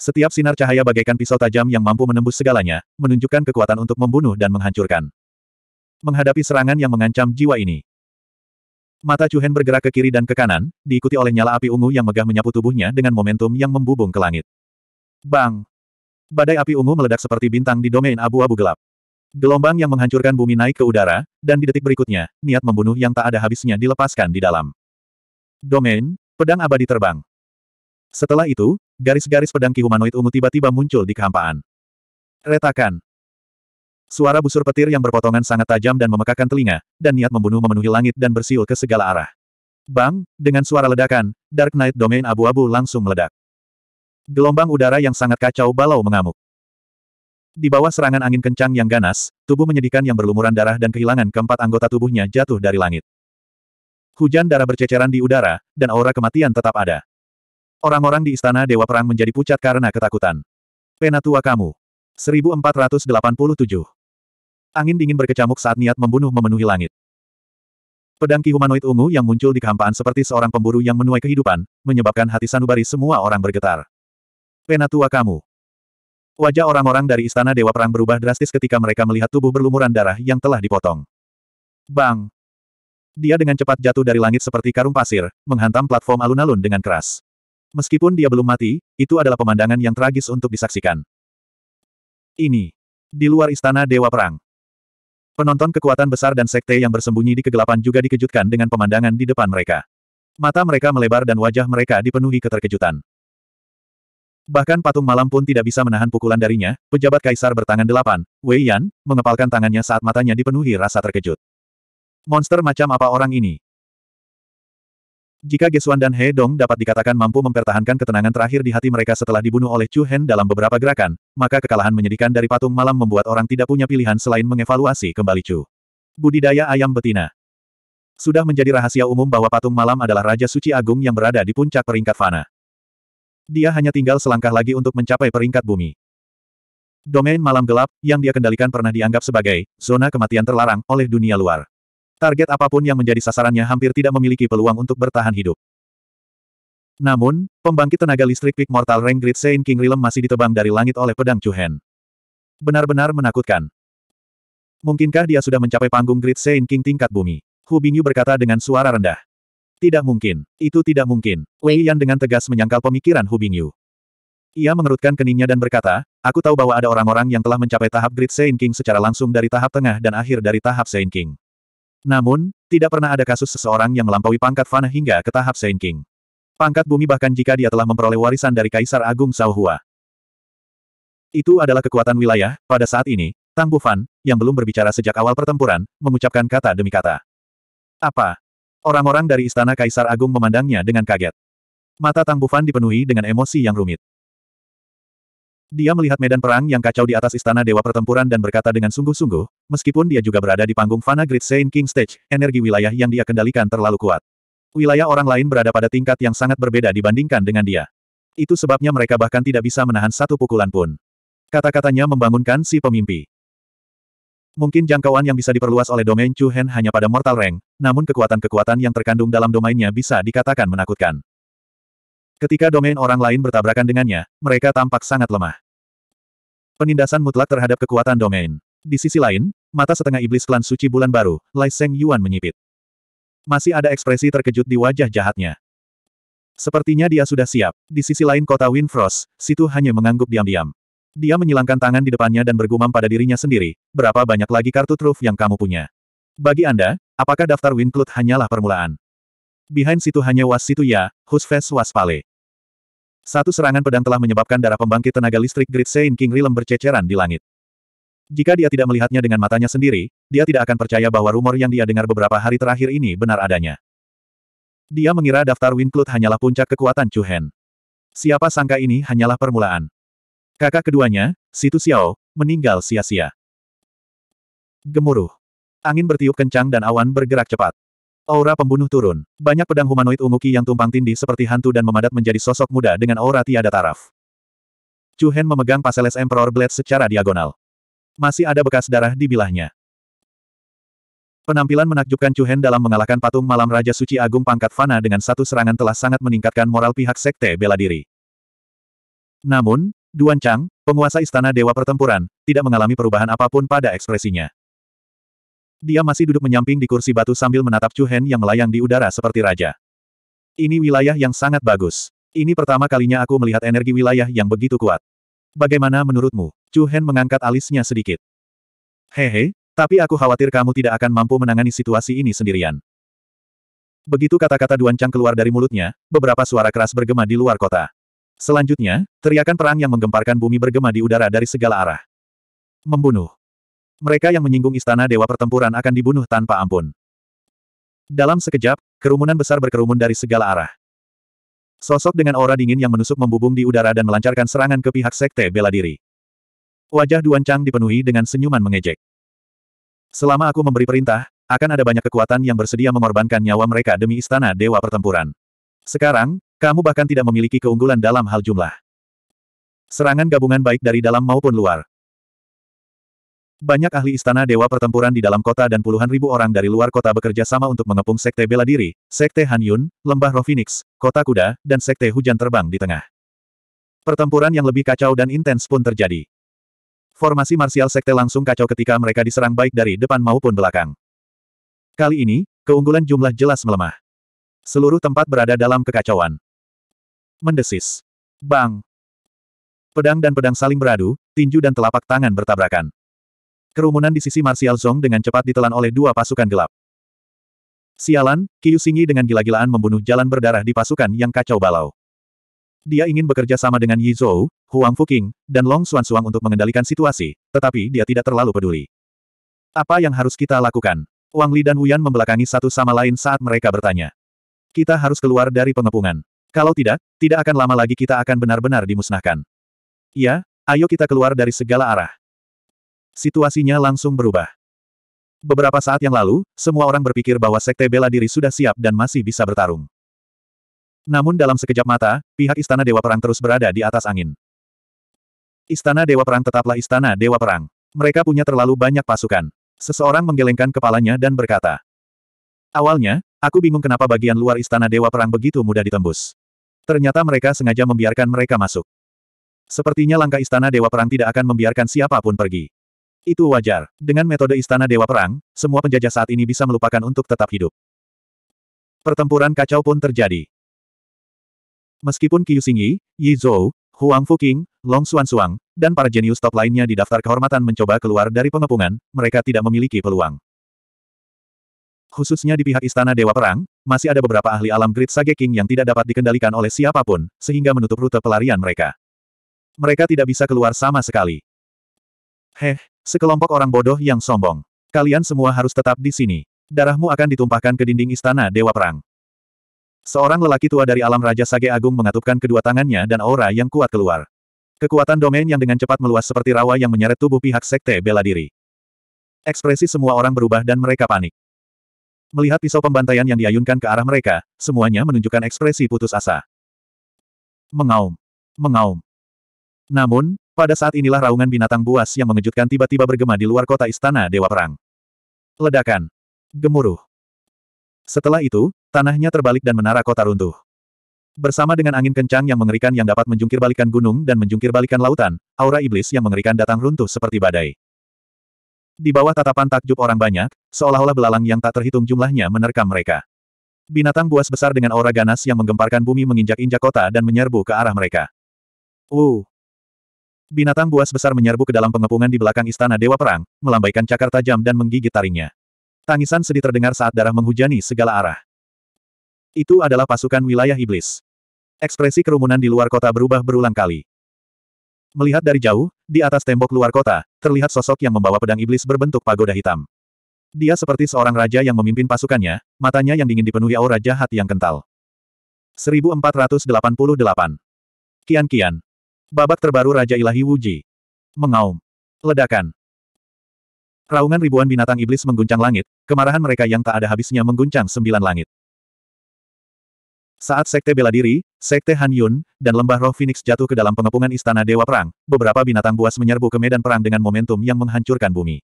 Setiap sinar cahaya bagaikan pisau tajam yang mampu menembus segalanya, menunjukkan kekuatan untuk membunuh dan menghancurkan. Menghadapi serangan yang mengancam jiwa ini, Mata Chuhen bergerak ke kiri dan ke kanan, diikuti oleh nyala api ungu yang megah menyapu tubuhnya dengan momentum yang membubung ke langit. Bang! Badai api ungu meledak seperti bintang di domain abu-abu gelap. Gelombang yang menghancurkan bumi naik ke udara, dan di detik berikutnya, niat membunuh yang tak ada habisnya dilepaskan di dalam. Domain, pedang abadi terbang. Setelah itu, garis-garis pedang ki humanoid ungu tiba-tiba muncul di kehampaan. Retakan. Suara busur petir yang berpotongan sangat tajam dan memekakan telinga, dan niat membunuh memenuhi langit dan bersiul ke segala arah. Bang, dengan suara ledakan, Dark Knight Domain abu-abu langsung meledak. Gelombang udara yang sangat kacau balau mengamuk. Di bawah serangan angin kencang yang ganas, tubuh menyedihkan yang berlumuran darah dan kehilangan keempat anggota tubuhnya jatuh dari langit. Hujan darah berceceran di udara, dan aura kematian tetap ada. Orang-orang di istana Dewa Perang menjadi pucat karena ketakutan. Penatua kamu. 1487 Angin dingin berkecamuk saat niat membunuh memenuhi langit. Pedang ki humanoid ungu yang muncul di kehampaan seperti seorang pemburu yang menuai kehidupan, menyebabkan hati sanubari semua orang bergetar. Penatua kamu. Wajah orang-orang dari Istana Dewa Perang berubah drastis ketika mereka melihat tubuh berlumuran darah yang telah dipotong. Bang! Dia dengan cepat jatuh dari langit seperti karung pasir, menghantam platform alun-alun dengan keras. Meskipun dia belum mati, itu adalah pemandangan yang tragis untuk disaksikan. Ini. Di luar Istana Dewa Perang. Penonton kekuatan besar dan sekte yang bersembunyi di kegelapan juga dikejutkan dengan pemandangan di depan mereka. Mata mereka melebar dan wajah mereka dipenuhi keterkejutan. Bahkan patung malam pun tidak bisa menahan pukulan darinya, pejabat kaisar bertangan delapan, Wei Yan, mengepalkan tangannya saat matanya dipenuhi rasa terkejut. Monster macam apa orang ini? Jika Gesuan dan He Dong dapat dikatakan mampu mempertahankan ketenangan terakhir di hati mereka setelah dibunuh oleh Chu Hen dalam beberapa gerakan, maka kekalahan menyedihkan dari patung malam membuat orang tidak punya pilihan selain mengevaluasi kembali Chu. Budidaya ayam betina Sudah menjadi rahasia umum bahwa patung malam adalah Raja Suci Agung yang berada di puncak peringkat fana. Dia hanya tinggal selangkah lagi untuk mencapai peringkat bumi. Domain malam gelap, yang dia kendalikan pernah dianggap sebagai zona kematian terlarang oleh dunia luar. Target apapun yang menjadi sasarannya hampir tidak memiliki peluang untuk bertahan hidup. Namun, pembangkit tenaga listrik Peak Mortal Rain Grid Saint King Realm masih ditebang dari langit oleh pedang Chuhen. Benar-benar menakutkan. Mungkinkah dia sudah mencapai panggung Grid Saint King tingkat bumi? Hu Bingyu berkata dengan suara rendah. Tidak mungkin. Itu tidak mungkin. Wei Yan dengan tegas menyangkal pemikiran Hu Bingyu. Ia mengerutkan keningnya dan berkata, aku tahu bahwa ada orang-orang yang telah mencapai tahap Great Saint King secara langsung dari tahap tengah dan akhir dari tahap Saint King. Namun, tidak pernah ada kasus seseorang yang melampaui pangkat Fana hingga ke tahap Saint King. Pangkat bumi bahkan jika dia telah memperoleh warisan dari Kaisar Agung Sauhua. Itu adalah kekuatan wilayah, pada saat ini, Tang Bufan, yang belum berbicara sejak awal pertempuran, mengucapkan kata demi kata. Apa? Orang-orang dari Istana Kaisar Agung memandangnya dengan kaget. Mata Tang Bufan dipenuhi dengan emosi yang rumit. Dia melihat medan perang yang kacau di atas istana dewa pertempuran dan berkata dengan sungguh-sungguh, meskipun dia juga berada di panggung Fana Great Saint King Stage, energi wilayah yang dia kendalikan terlalu kuat. Wilayah orang lain berada pada tingkat yang sangat berbeda dibandingkan dengan dia. Itu sebabnya mereka bahkan tidak bisa menahan satu pukulan pun. Kata-katanya membangunkan si pemimpi. Mungkin jangkauan yang bisa diperluas oleh domain Chu Hen hanya pada mortal rank, namun kekuatan-kekuatan yang terkandung dalam domainnya bisa dikatakan menakutkan. Ketika domain orang lain bertabrakan dengannya, mereka tampak sangat lemah. Penindasan mutlak terhadap kekuatan domain. Di sisi lain, mata setengah iblis klan suci bulan baru, Lai Seng Yuan menyipit. Masih ada ekspresi terkejut di wajah jahatnya. Sepertinya dia sudah siap. Di sisi lain kota Windfrost, situ hanya mengangguk diam-diam. Dia menyilangkan tangan di depannya dan bergumam pada dirinya sendiri, berapa banyak lagi kartu truf yang kamu punya? Bagi Anda, apakah daftar Winclut hanyalah permulaan? Behind situ hanya was situ ya, was pale. Satu serangan pedang telah menyebabkan darah pembangkit tenaga listrik Great Saint King Rilem berceceran di langit. Jika dia tidak melihatnya dengan matanya sendiri, dia tidak akan percaya bahwa rumor yang dia dengar beberapa hari terakhir ini benar adanya. Dia mengira daftar Winclut hanyalah puncak kekuatan Chuhen. Siapa sangka ini hanyalah permulaan. Kakak keduanya, Situ Xiao, meninggal sia-sia. Gemuruh. Angin bertiup kencang dan awan bergerak cepat. Aura pembunuh turun. Banyak pedang humanoid unguki yang tumpang tindih seperti hantu dan memadat menjadi sosok muda dengan aura tiada taraf. Chu Hen memegang Paseles Emperor Blade secara diagonal. Masih ada bekas darah di bilahnya. Penampilan menakjubkan Chu Hen dalam mengalahkan patung malam Raja Suci Agung pangkat Fana dengan satu serangan telah sangat meningkatkan moral pihak sekte bela diri. Namun, Duan Chang, penguasa istana Dewa Pertempuran, tidak mengalami perubahan apapun pada ekspresinya. Dia masih duduk menyamping di kursi batu sambil menatap Chu Hen yang melayang di udara seperti raja. Ini wilayah yang sangat bagus. Ini pertama kalinya aku melihat energi wilayah yang begitu kuat. Bagaimana menurutmu? Chu Hen mengangkat alisnya sedikit. Hehe, tapi aku khawatir kamu tidak akan mampu menangani situasi ini sendirian. Begitu kata-kata Duan Chang keluar dari mulutnya, beberapa suara keras bergema di luar kota. Selanjutnya, teriakan perang yang menggemparkan bumi bergema di udara dari segala arah. Membunuh. Mereka yang menyinggung istana dewa pertempuran akan dibunuh tanpa ampun. Dalam sekejap, kerumunan besar berkerumun dari segala arah. Sosok dengan aura dingin yang menusuk membubung di udara dan melancarkan serangan ke pihak sekte bela diri. Wajah Duan Chang dipenuhi dengan senyuman mengejek. Selama aku memberi perintah, akan ada banyak kekuatan yang bersedia mengorbankan nyawa mereka demi istana dewa pertempuran. Sekarang, kamu bahkan tidak memiliki keunggulan dalam hal jumlah. Serangan gabungan baik dari dalam maupun luar. Banyak ahli istana dewa pertempuran di dalam kota dan puluhan ribu orang dari luar kota bekerja sama untuk mengepung Sekte Bela Diri, Sekte Han Yun, Lembah Phoenix, Kota Kuda, dan Sekte Hujan Terbang di tengah. Pertempuran yang lebih kacau dan intens pun terjadi. Formasi marsial Sekte langsung kacau ketika mereka diserang baik dari depan maupun belakang. Kali ini, keunggulan jumlah jelas melemah. Seluruh tempat berada dalam kekacauan. Mendesis. Bang. Pedang dan pedang saling beradu, tinju dan telapak tangan bertabrakan. Kerumunan di sisi Martial Zong dengan cepat ditelan oleh dua pasukan gelap. Sialan, Kiyu Singi dengan gila-gilaan membunuh jalan berdarah di pasukan yang kacau balau. Dia ingin bekerja sama dengan Yi Zhou, Huang Fuking, dan Long Xuan Suang untuk mengendalikan situasi, tetapi dia tidak terlalu peduli. Apa yang harus kita lakukan? Wang Li dan Wuyan membelakangi satu sama lain saat mereka bertanya. Kita harus keluar dari pengepungan. Kalau tidak, tidak akan lama lagi kita akan benar-benar dimusnahkan. Ya, ayo kita keluar dari segala arah situasinya langsung berubah. Beberapa saat yang lalu, semua orang berpikir bahwa sekte bela diri sudah siap dan masih bisa bertarung. Namun dalam sekejap mata, pihak Istana Dewa Perang terus berada di atas angin. Istana Dewa Perang tetaplah Istana Dewa Perang. Mereka punya terlalu banyak pasukan. Seseorang menggelengkan kepalanya dan berkata. Awalnya, aku bingung kenapa bagian luar Istana Dewa Perang begitu mudah ditembus. Ternyata mereka sengaja membiarkan mereka masuk. Sepertinya langkah Istana Dewa Perang tidak akan membiarkan siapapun pergi. Itu wajar. Dengan metode Istana Dewa Perang, semua penjajah saat ini bisa melupakan untuk tetap hidup. Pertempuran kacau pun terjadi. Meskipun Qiu Xingyi, Yi Zhou, Huang Fuqing, Long Xuanxuang, dan para jenius top lainnya di daftar kehormatan mencoba keluar dari pengepungan, mereka tidak memiliki peluang. Khususnya di pihak Istana Dewa Perang, masih ada beberapa ahli alam Great Sage King yang tidak dapat dikendalikan oleh siapapun, sehingga menutup rute pelarian mereka. Mereka tidak bisa keluar sama sekali. Heh, Sekelompok orang bodoh yang sombong. Kalian semua harus tetap di sini. Darahmu akan ditumpahkan ke dinding istana Dewa Perang. Seorang lelaki tua dari alam Raja Sage Agung mengatupkan kedua tangannya dan aura yang kuat keluar. Kekuatan domain yang dengan cepat meluas seperti rawa yang menyeret tubuh pihak sekte bela diri. Ekspresi semua orang berubah dan mereka panik. Melihat pisau pembantaian yang diayunkan ke arah mereka, semuanya menunjukkan ekspresi putus asa. Mengaum. Mengaum. Namun, pada saat inilah raungan binatang buas yang mengejutkan tiba-tiba bergema di luar kota istana Dewa Perang. Ledakan. Gemuruh. Setelah itu, tanahnya terbalik dan menara kota runtuh. Bersama dengan angin kencang yang mengerikan yang dapat menjungkir balikan gunung dan menjungkir balikan lautan, aura iblis yang mengerikan datang runtuh seperti badai. Di bawah tatapan takjub orang banyak, seolah-olah belalang yang tak terhitung jumlahnya menerkam mereka. Binatang buas besar dengan aura ganas yang menggemparkan bumi menginjak-injak kota dan menyerbu ke arah mereka. Uh, Binatang buas besar menyerbu ke dalam pengepungan di belakang istana Dewa Perang, melambaikan cakar tajam dan menggigit taringnya. Tangisan sedih terdengar saat darah menghujani segala arah. Itu adalah pasukan wilayah iblis. Ekspresi kerumunan di luar kota berubah berulang kali. Melihat dari jauh, di atas tembok luar kota, terlihat sosok yang membawa pedang iblis berbentuk pagoda hitam. Dia seperti seorang raja yang memimpin pasukannya, matanya yang dingin dipenuhi aura jahat yang kental. 1488 Kian-kian, Babak terbaru Raja Ilahi Wuji. Mengaum. Ledakan. Raungan ribuan binatang iblis mengguncang langit, kemarahan mereka yang tak ada habisnya mengguncang sembilan langit. Saat Sekte Bela Diri, Sekte Han Yun, dan Lembah Roh Phoenix jatuh ke dalam pengepungan Istana Dewa Perang, beberapa binatang buas menyerbu ke medan perang dengan momentum yang menghancurkan bumi.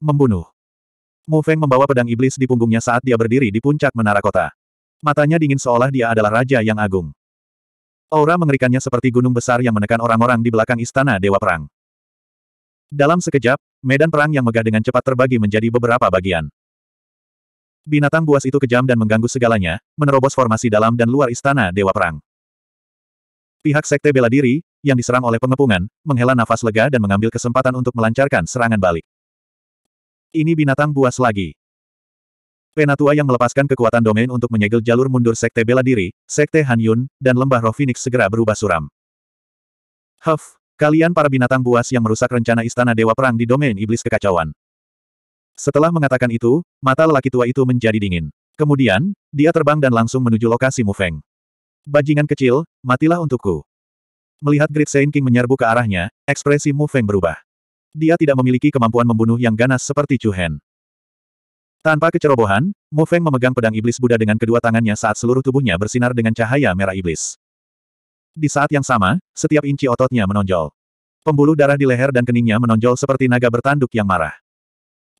Membunuh. Mu Feng membawa pedang iblis di punggungnya saat dia berdiri di puncak menara kota. Matanya dingin seolah dia adalah raja yang agung. Aura mengerikannya seperti gunung besar yang menekan orang-orang di belakang istana Dewa Perang. Dalam sekejap, medan perang yang megah dengan cepat terbagi menjadi beberapa bagian. Binatang buas itu kejam dan mengganggu segalanya, menerobos formasi dalam dan luar istana Dewa Perang. Pihak Sekte Bela Diri, yang diserang oleh pengepungan, menghela nafas lega dan mengambil kesempatan untuk melancarkan serangan balik. Ini binatang buas lagi. Penatua yang melepaskan kekuatan domain untuk menyegel jalur mundur Sekte Bela Diri, Sekte Han Yun, dan Lembah Roh Phoenix segera berubah suram. Huff, kalian para binatang buas yang merusak rencana Istana Dewa Perang di domain Iblis Kekacauan. Setelah mengatakan itu, mata lelaki tua itu menjadi dingin. Kemudian, dia terbang dan langsung menuju lokasi Mu Feng. Bajingan kecil, matilah untukku. Melihat Great Saint King menyerbu ke arahnya, ekspresi Mu Feng berubah. Dia tidak memiliki kemampuan membunuh yang ganas seperti Chu Hen. Tanpa kecerobohan, Mo Feng memegang pedang iblis Buddha dengan kedua tangannya saat seluruh tubuhnya bersinar dengan cahaya merah iblis. Di saat yang sama, setiap inci ototnya menonjol. Pembuluh darah di leher dan keningnya menonjol seperti naga bertanduk yang marah.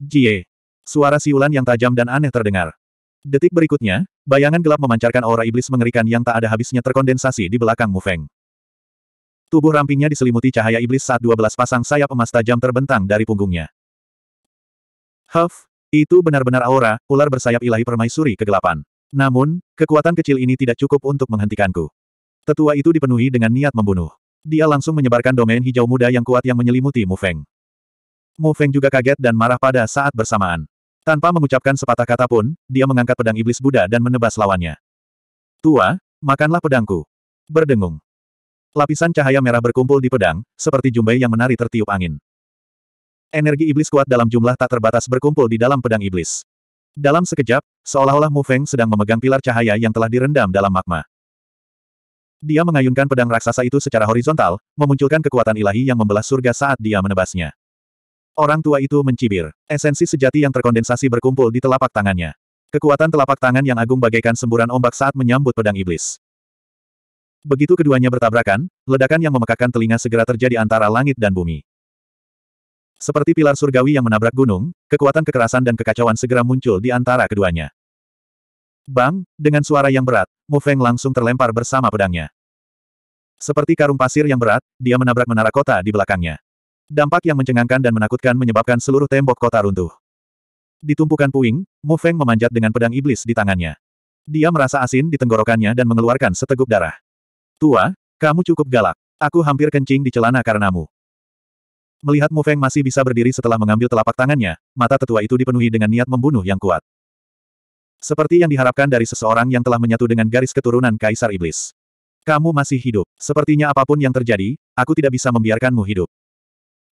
Jie. Suara siulan yang tajam dan aneh terdengar. Detik berikutnya, bayangan gelap memancarkan aura iblis mengerikan yang tak ada habisnya terkondensasi di belakang Mu Feng. Tubuh rampingnya diselimuti cahaya iblis saat 12 pasang sayap emas tajam terbentang dari punggungnya. Huff, itu benar-benar aura, ular bersayap ilahi permaisuri kegelapan. Namun, kekuatan kecil ini tidak cukup untuk menghentikanku. Tetua itu dipenuhi dengan niat membunuh. Dia langsung menyebarkan domain hijau muda yang kuat yang menyelimuti Mu Feng. Mu Feng juga kaget dan marah pada saat bersamaan. Tanpa mengucapkan sepatah kata pun, dia mengangkat pedang iblis Buddha dan menebas lawannya. Tua, makanlah pedangku. Berdengung. Lapisan cahaya merah berkumpul di pedang, seperti jumbai yang menari tertiup angin. Energi iblis kuat dalam jumlah tak terbatas berkumpul di dalam pedang iblis. Dalam sekejap, seolah-olah Mu Feng sedang memegang pilar cahaya yang telah direndam dalam magma. Dia mengayunkan pedang raksasa itu secara horizontal, memunculkan kekuatan ilahi yang membelah surga saat dia menebasnya. Orang tua itu mencibir. Esensi sejati yang terkondensasi berkumpul di telapak tangannya. Kekuatan telapak tangan yang agung bagaikan semburan ombak saat menyambut pedang iblis. Begitu keduanya bertabrakan, ledakan yang memekakan telinga segera terjadi antara langit dan bumi. Seperti pilar surgawi yang menabrak gunung, kekuatan kekerasan dan kekacauan segera muncul di antara keduanya. Bang, dengan suara yang berat, Mu Feng langsung terlempar bersama pedangnya. Seperti karung pasir yang berat, dia menabrak menara kota di belakangnya. Dampak yang mencengangkan dan menakutkan menyebabkan seluruh tembok kota runtuh. Di puing, Mu Feng memanjat dengan pedang iblis di tangannya. Dia merasa asin di tenggorokannya dan mengeluarkan seteguk darah. Tua, kamu cukup galak. Aku hampir kencing di celana karenamu. Melihat Mu Feng masih bisa berdiri setelah mengambil telapak tangannya, mata tetua itu dipenuhi dengan niat membunuh yang kuat. Seperti yang diharapkan dari seseorang yang telah menyatu dengan garis keturunan Kaisar Iblis. Kamu masih hidup. Sepertinya apapun yang terjadi, aku tidak bisa membiarkanmu hidup.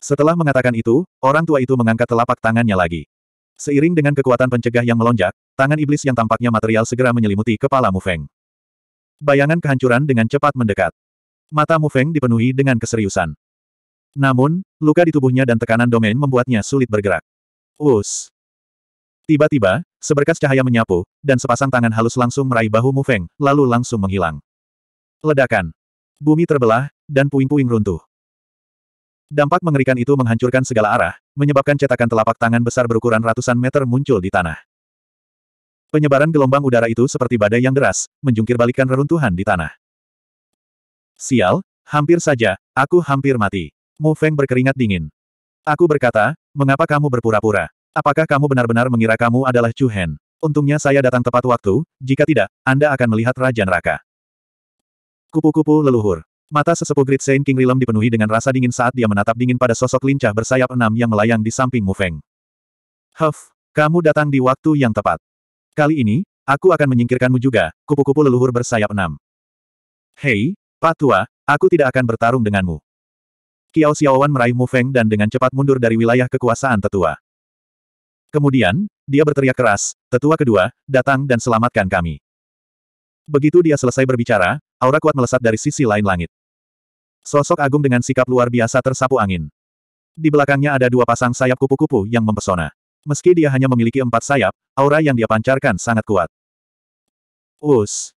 Setelah mengatakan itu, orang tua itu mengangkat telapak tangannya lagi. Seiring dengan kekuatan pencegah yang melonjak, tangan iblis yang tampaknya material segera menyelimuti kepala Mu Feng. Bayangan kehancuran dengan cepat mendekat. Mata Mu Feng dipenuhi dengan keseriusan. Namun, luka di tubuhnya dan tekanan domain membuatnya sulit bergerak. Us. Tiba-tiba, seberkas cahaya menyapu, dan sepasang tangan halus langsung meraih bahu Mu Feng, lalu langsung menghilang. Ledakan. Bumi terbelah, dan puing-puing runtuh. Dampak mengerikan itu menghancurkan segala arah, menyebabkan cetakan telapak tangan besar berukuran ratusan meter muncul di tanah. Penyebaran gelombang udara itu seperti badai yang deras, menjungkirbalikkan reruntuhan di tanah. Sial, hampir saja, aku hampir mati. Mu Feng berkeringat dingin. Aku berkata, mengapa kamu berpura-pura? Apakah kamu benar-benar mengira kamu adalah Chu Hen? Untungnya saya datang tepat waktu, jika tidak, Anda akan melihat Raja Neraka. Kupu-kupu leluhur. Mata sesepuh Great Saint King Rilem dipenuhi dengan rasa dingin saat dia menatap dingin pada sosok lincah bersayap enam yang melayang di samping Mu Feng. Huff, kamu datang di waktu yang tepat. Kali ini, aku akan menyingkirkanmu juga, kupu-kupu leluhur bersayap enam. Hei, Pak tua, aku tidak akan bertarung denganmu. Kiao Xiaowan meraih Mu Feng dan dengan cepat mundur dari wilayah kekuasaan tetua. Kemudian, dia berteriak keras, tetua kedua, datang dan selamatkan kami. Begitu dia selesai berbicara, aura kuat melesat dari sisi lain langit. Sosok agung dengan sikap luar biasa tersapu angin. Di belakangnya ada dua pasang sayap kupu-kupu yang mempesona. Meski dia hanya memiliki empat sayap, aura yang dia pancarkan sangat kuat. Us.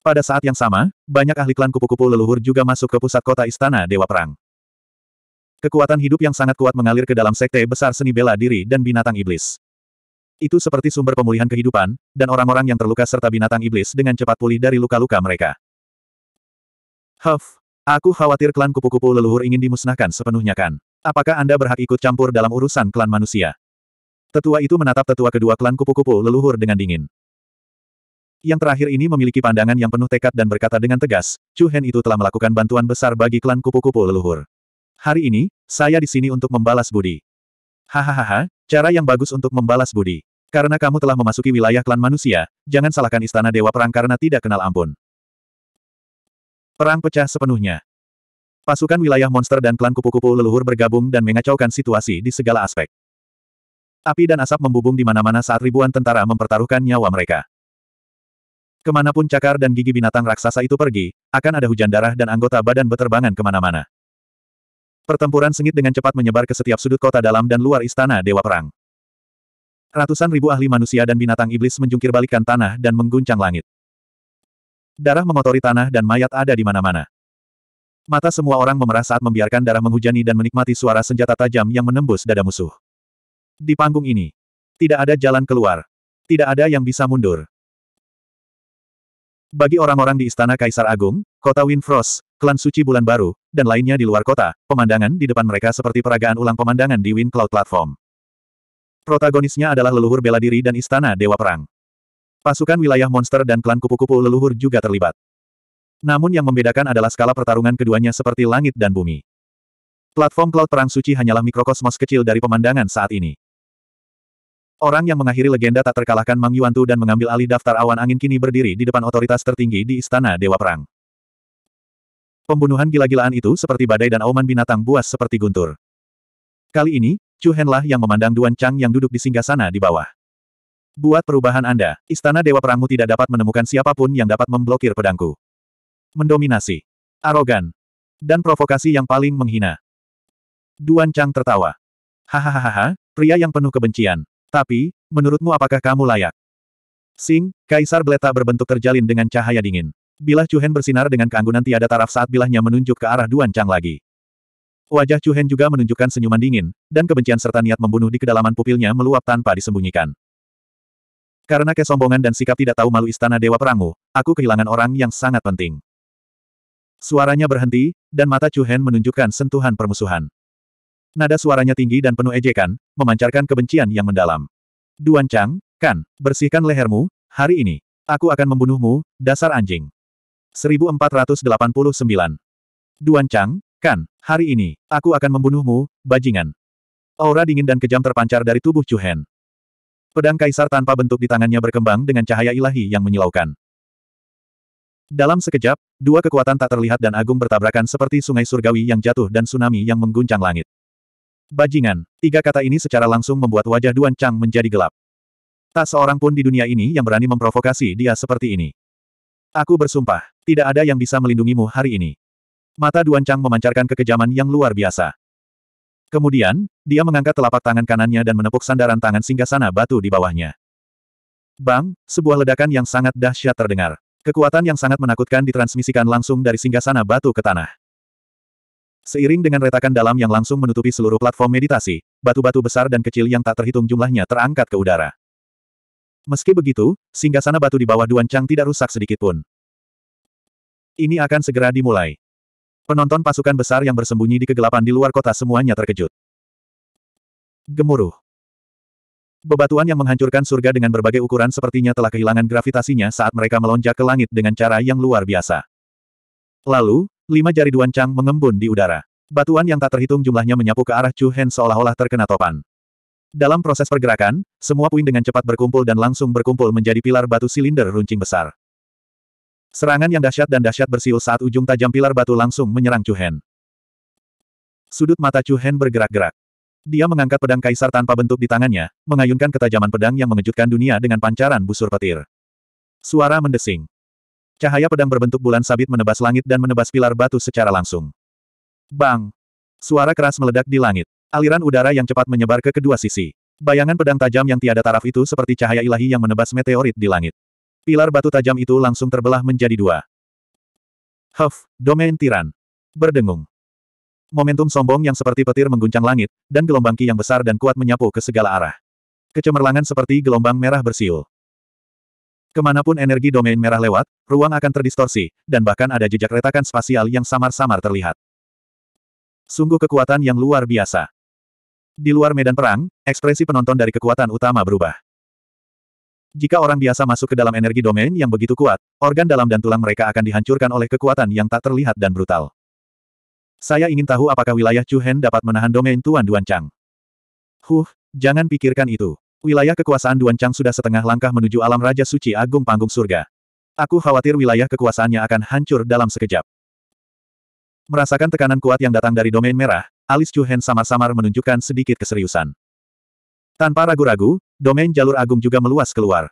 Pada saat yang sama, banyak ahli klan kupu-kupu leluhur juga masuk ke pusat kota istana Dewa Perang. Kekuatan hidup yang sangat kuat mengalir ke dalam sekte besar seni bela diri dan binatang iblis. Itu seperti sumber pemulihan kehidupan, dan orang-orang yang terluka serta binatang iblis dengan cepat pulih dari luka-luka mereka. Huff, aku khawatir klan kupu-kupu leluhur ingin dimusnahkan sepenuhnya kan. Apakah Anda berhak ikut campur dalam urusan klan manusia? Tetua itu menatap tetua kedua klan kupu-kupu leluhur dengan dingin. Yang terakhir ini memiliki pandangan yang penuh tekad dan berkata dengan tegas, Chu Hen itu telah melakukan bantuan besar bagi klan kupu-kupu leluhur. Hari ini, saya di sini untuk membalas budi. Hahaha, cara yang bagus untuk membalas budi. Karena kamu telah memasuki wilayah klan manusia, jangan salahkan istana dewa perang karena tidak kenal ampun. Perang pecah sepenuhnya. Pasukan wilayah monster dan klan kupu-kupu leluhur bergabung dan mengacaukan situasi di segala aspek. Api dan asap membubung di mana-mana saat ribuan tentara mempertaruhkan nyawa mereka. Kemanapun cakar dan gigi binatang raksasa itu pergi, akan ada hujan darah dan anggota badan beterbangan kemana-mana. Pertempuran sengit dengan cepat menyebar ke setiap sudut kota dalam dan luar istana Dewa Perang. Ratusan ribu ahli manusia dan binatang iblis menjungkir balikan tanah dan mengguncang langit. Darah mengotori tanah dan mayat ada di mana-mana. Mata semua orang memerah saat membiarkan darah menghujani dan menikmati suara senjata tajam yang menembus dada musuh. Di panggung ini, tidak ada jalan keluar. Tidak ada yang bisa mundur. Bagi orang-orang di Istana Kaisar Agung, kota Windfrost, klan suci bulan baru, dan lainnya di luar kota, pemandangan di depan mereka seperti peragaan ulang pemandangan di Wind Cloud Platform. Protagonisnya adalah leluhur bela diri dan Istana Dewa Perang. Pasukan wilayah monster dan klan kupu-kupu leluhur juga terlibat. Namun yang membedakan adalah skala pertarungan keduanya seperti langit dan bumi. Platform Cloud Perang Suci hanyalah mikrokosmos kecil dari pemandangan saat ini. Orang yang mengakhiri legenda tak terkalahkan Mang Yuantu dan mengambil alih daftar awan angin kini berdiri di depan otoritas tertinggi di Istana Dewa Perang. Pembunuhan gila-gilaan itu seperti badai dan auman binatang buas seperti guntur. Kali ini, Chu Henlah yang memandang Duan Chang yang duduk di singgasana di bawah. Buat perubahan Anda, Istana Dewa Perangmu tidak dapat menemukan siapapun yang dapat memblokir pedangku. Mendominasi. Arogan. Dan provokasi yang paling menghina. Duan Chang tertawa. Hahaha, pria yang penuh kebencian. Tapi, menurutmu apakah kamu layak? Sing, Kaisar Bleta berbentuk terjalin dengan cahaya dingin. Bilah Chuhen bersinar dengan keanggunan tiada taraf saat bilahnya menunjuk ke arah Duan Chang lagi. Wajah Chuhen juga menunjukkan senyuman dingin, dan kebencian serta niat membunuh di kedalaman pupilnya meluap tanpa disembunyikan. Karena kesombongan dan sikap tidak tahu malu istana Dewa Perangmu, aku kehilangan orang yang sangat penting. Suaranya berhenti, dan mata Chuhen menunjukkan sentuhan permusuhan. Nada suaranya tinggi dan penuh ejekan, memancarkan kebencian yang mendalam. Duan Chang, kan, bersihkan lehermu, hari ini. Aku akan membunuhmu, dasar anjing. 1489. Duan Chang, kan, hari ini, aku akan membunuhmu, bajingan. Aura dingin dan kejam terpancar dari tubuh Chu Hen. Pedang kaisar tanpa bentuk di tangannya berkembang dengan cahaya ilahi yang menyilaukan. Dalam sekejap, dua kekuatan tak terlihat dan agung bertabrakan seperti sungai surgawi yang jatuh dan tsunami yang mengguncang langit. Bajingan. Tiga kata ini secara langsung membuat wajah Duan Chang menjadi gelap. Tak seorang pun di dunia ini yang berani memprovokasi dia seperti ini. Aku bersumpah, tidak ada yang bisa melindungimu hari ini. Mata Duan Chang memancarkan kekejaman yang luar biasa. Kemudian, dia mengangkat telapak tangan kanannya dan menepuk sandaran tangan singgasana batu di bawahnya. Bang, sebuah ledakan yang sangat dahsyat terdengar. Kekuatan yang sangat menakutkan ditransmisikan langsung dari singgasana batu ke tanah. Seiring dengan retakan dalam yang langsung menutupi seluruh platform meditasi, batu-batu besar dan kecil yang tak terhitung jumlahnya terangkat ke udara. Meski begitu, singgasana batu di bawah Duan Chang tidak rusak sedikit pun. Ini akan segera dimulai. Penonton pasukan besar yang bersembunyi di kegelapan di luar kota semuanya terkejut. Gemuruh. Bebatuan yang menghancurkan surga dengan berbagai ukuran sepertinya telah kehilangan gravitasinya saat mereka melonjak ke langit dengan cara yang luar biasa. Lalu, Lima jari Duan Chang mengembun di udara. Batuan yang tak terhitung jumlahnya menyapu ke arah Chu Hen seolah-olah terkena topan. Dalam proses pergerakan, semua puing dengan cepat berkumpul dan langsung berkumpul menjadi pilar batu silinder runcing besar. Serangan yang dahsyat dan dahsyat bersiul saat ujung tajam pilar batu langsung menyerang Chu Hen. Sudut mata Chu Hen bergerak-gerak. Dia mengangkat pedang kaisar tanpa bentuk di tangannya, mengayunkan ketajaman pedang yang mengejutkan dunia dengan pancaran busur petir. Suara mendesing. Cahaya pedang berbentuk bulan sabit menebas langit dan menebas pilar batu secara langsung. Bang! Suara keras meledak di langit. Aliran udara yang cepat menyebar ke kedua sisi. Bayangan pedang tajam yang tiada taraf itu seperti cahaya ilahi yang menebas meteorit di langit. Pilar batu tajam itu langsung terbelah menjadi dua. Huff, domain tiran. Berdengung. Momentum sombong yang seperti petir mengguncang langit, dan gelombang ki yang besar dan kuat menyapu ke segala arah. Kecemerlangan seperti gelombang merah bersiul. Kemanapun energi domain merah lewat, ruang akan terdistorsi, dan bahkan ada jejak retakan spasial yang samar-samar terlihat. Sungguh kekuatan yang luar biasa. Di luar medan perang, ekspresi penonton dari kekuatan utama berubah. Jika orang biasa masuk ke dalam energi domain yang begitu kuat, organ dalam dan tulang mereka akan dihancurkan oleh kekuatan yang tak terlihat dan brutal. Saya ingin tahu apakah wilayah Chu Hen dapat menahan domain Tuan Duan Chang. Huh, jangan pikirkan itu. Wilayah kekuasaan Duan Chang sudah setengah langkah menuju alam Raja Suci Agung Panggung Surga. Aku khawatir wilayah kekuasaannya akan hancur dalam sekejap. Merasakan tekanan kuat yang datang dari domain merah, alis Chuhen samar-samar menunjukkan sedikit keseriusan. Tanpa ragu-ragu, domain jalur agung juga meluas keluar.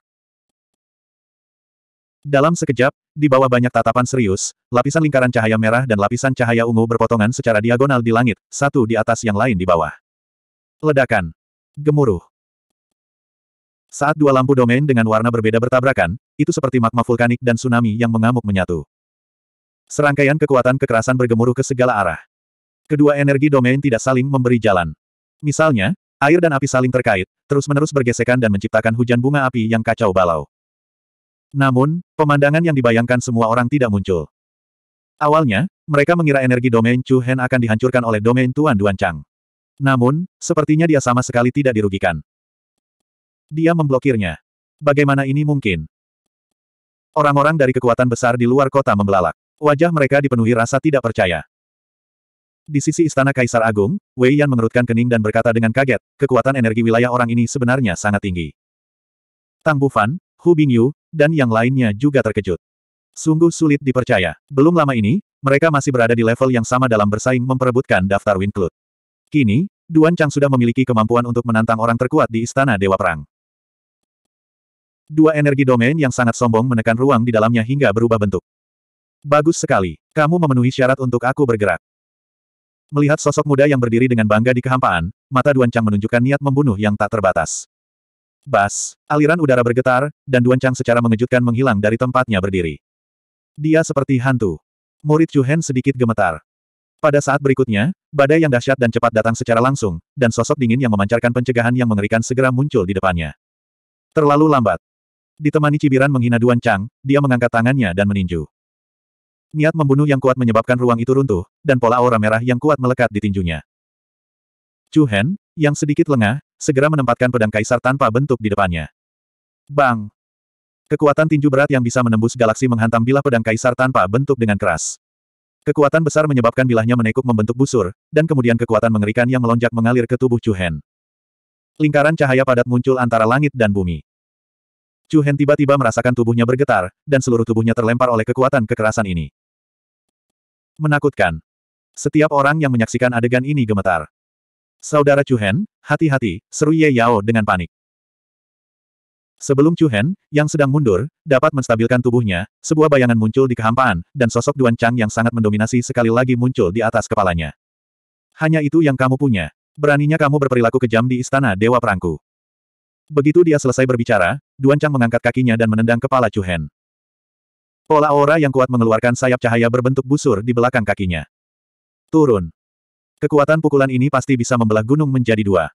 Dalam sekejap, di bawah banyak tatapan serius, lapisan lingkaran cahaya merah dan lapisan cahaya ungu berpotongan secara diagonal di langit, satu di atas yang lain di bawah. Ledakan. Gemuruh. Saat dua lampu domain dengan warna berbeda bertabrakan, itu seperti magma vulkanik dan tsunami yang mengamuk menyatu. Serangkaian kekuatan kekerasan bergemuruh ke segala arah. Kedua energi domain tidak saling memberi jalan. Misalnya, air dan api saling terkait, terus-menerus bergesekan dan menciptakan hujan bunga api yang kacau balau. Namun, pemandangan yang dibayangkan semua orang tidak muncul. Awalnya, mereka mengira energi domain Chu Hen akan dihancurkan oleh domain Tuan Duan Chang. Namun, sepertinya dia sama sekali tidak dirugikan. Dia memblokirnya. Bagaimana ini mungkin? Orang-orang dari kekuatan besar di luar kota membelalak. Wajah mereka dipenuhi rasa tidak percaya. Di sisi istana Kaisar Agung, Wei Yan mengerutkan kening dan berkata dengan kaget, kekuatan energi wilayah orang ini sebenarnya sangat tinggi. Tang Bufan, Hu Bingyu, dan yang lainnya juga terkejut. Sungguh sulit dipercaya. Belum lama ini, mereka masih berada di level yang sama dalam bersaing memperebutkan daftar Winclut. Kini, Duan Chang sudah memiliki kemampuan untuk menantang orang terkuat di Istana Dewa Perang. Dua energi domain yang sangat sombong menekan ruang di dalamnya hingga berubah bentuk. Bagus sekali. Kamu memenuhi syarat untuk aku bergerak. Melihat sosok muda yang berdiri dengan bangga di kehampaan, mata Duan Chang menunjukkan niat membunuh yang tak terbatas. Bas, aliran udara bergetar, dan Duan Chang secara mengejutkan menghilang dari tempatnya berdiri. Dia seperti hantu. Murid Chu Hen sedikit gemetar. Pada saat berikutnya, badai yang dahsyat dan cepat datang secara langsung, dan sosok dingin yang memancarkan pencegahan yang mengerikan segera muncul di depannya. Terlalu lambat, Ditemani cibiran menghina Duan Chang, dia mengangkat tangannya dan meninju. Niat membunuh yang kuat menyebabkan ruang itu runtuh, dan pola aura merah yang kuat melekat di tinjunya. Chu Hen, yang sedikit lengah, segera menempatkan pedang kaisar tanpa bentuk di depannya. Bang! Kekuatan tinju berat yang bisa menembus galaksi menghantam bilah pedang kaisar tanpa bentuk dengan keras. Kekuatan besar menyebabkan bilahnya menekuk membentuk busur, dan kemudian kekuatan mengerikan yang melonjak mengalir ke tubuh Chu Hen. Lingkaran cahaya padat muncul antara langit dan bumi. Chu Hen tiba-tiba merasakan tubuhnya bergetar, dan seluruh tubuhnya terlempar oleh kekuatan kekerasan ini. Menakutkan. Setiap orang yang menyaksikan adegan ini gemetar. Saudara Chu Hen, hati-hati, seru Ye Yao dengan panik. Sebelum Chu Hen, yang sedang mundur, dapat menstabilkan tubuhnya, sebuah bayangan muncul di kehampaan, dan sosok Duan Chang yang sangat mendominasi sekali lagi muncul di atas kepalanya. Hanya itu yang kamu punya. Beraninya kamu berperilaku kejam di istana Dewa Perangku. Begitu dia selesai berbicara, Duan Chang mengangkat kakinya dan menendang kepala Chu Hen. Pola aura yang kuat mengeluarkan sayap cahaya berbentuk busur di belakang kakinya. Turun. Kekuatan pukulan ini pasti bisa membelah gunung menjadi dua.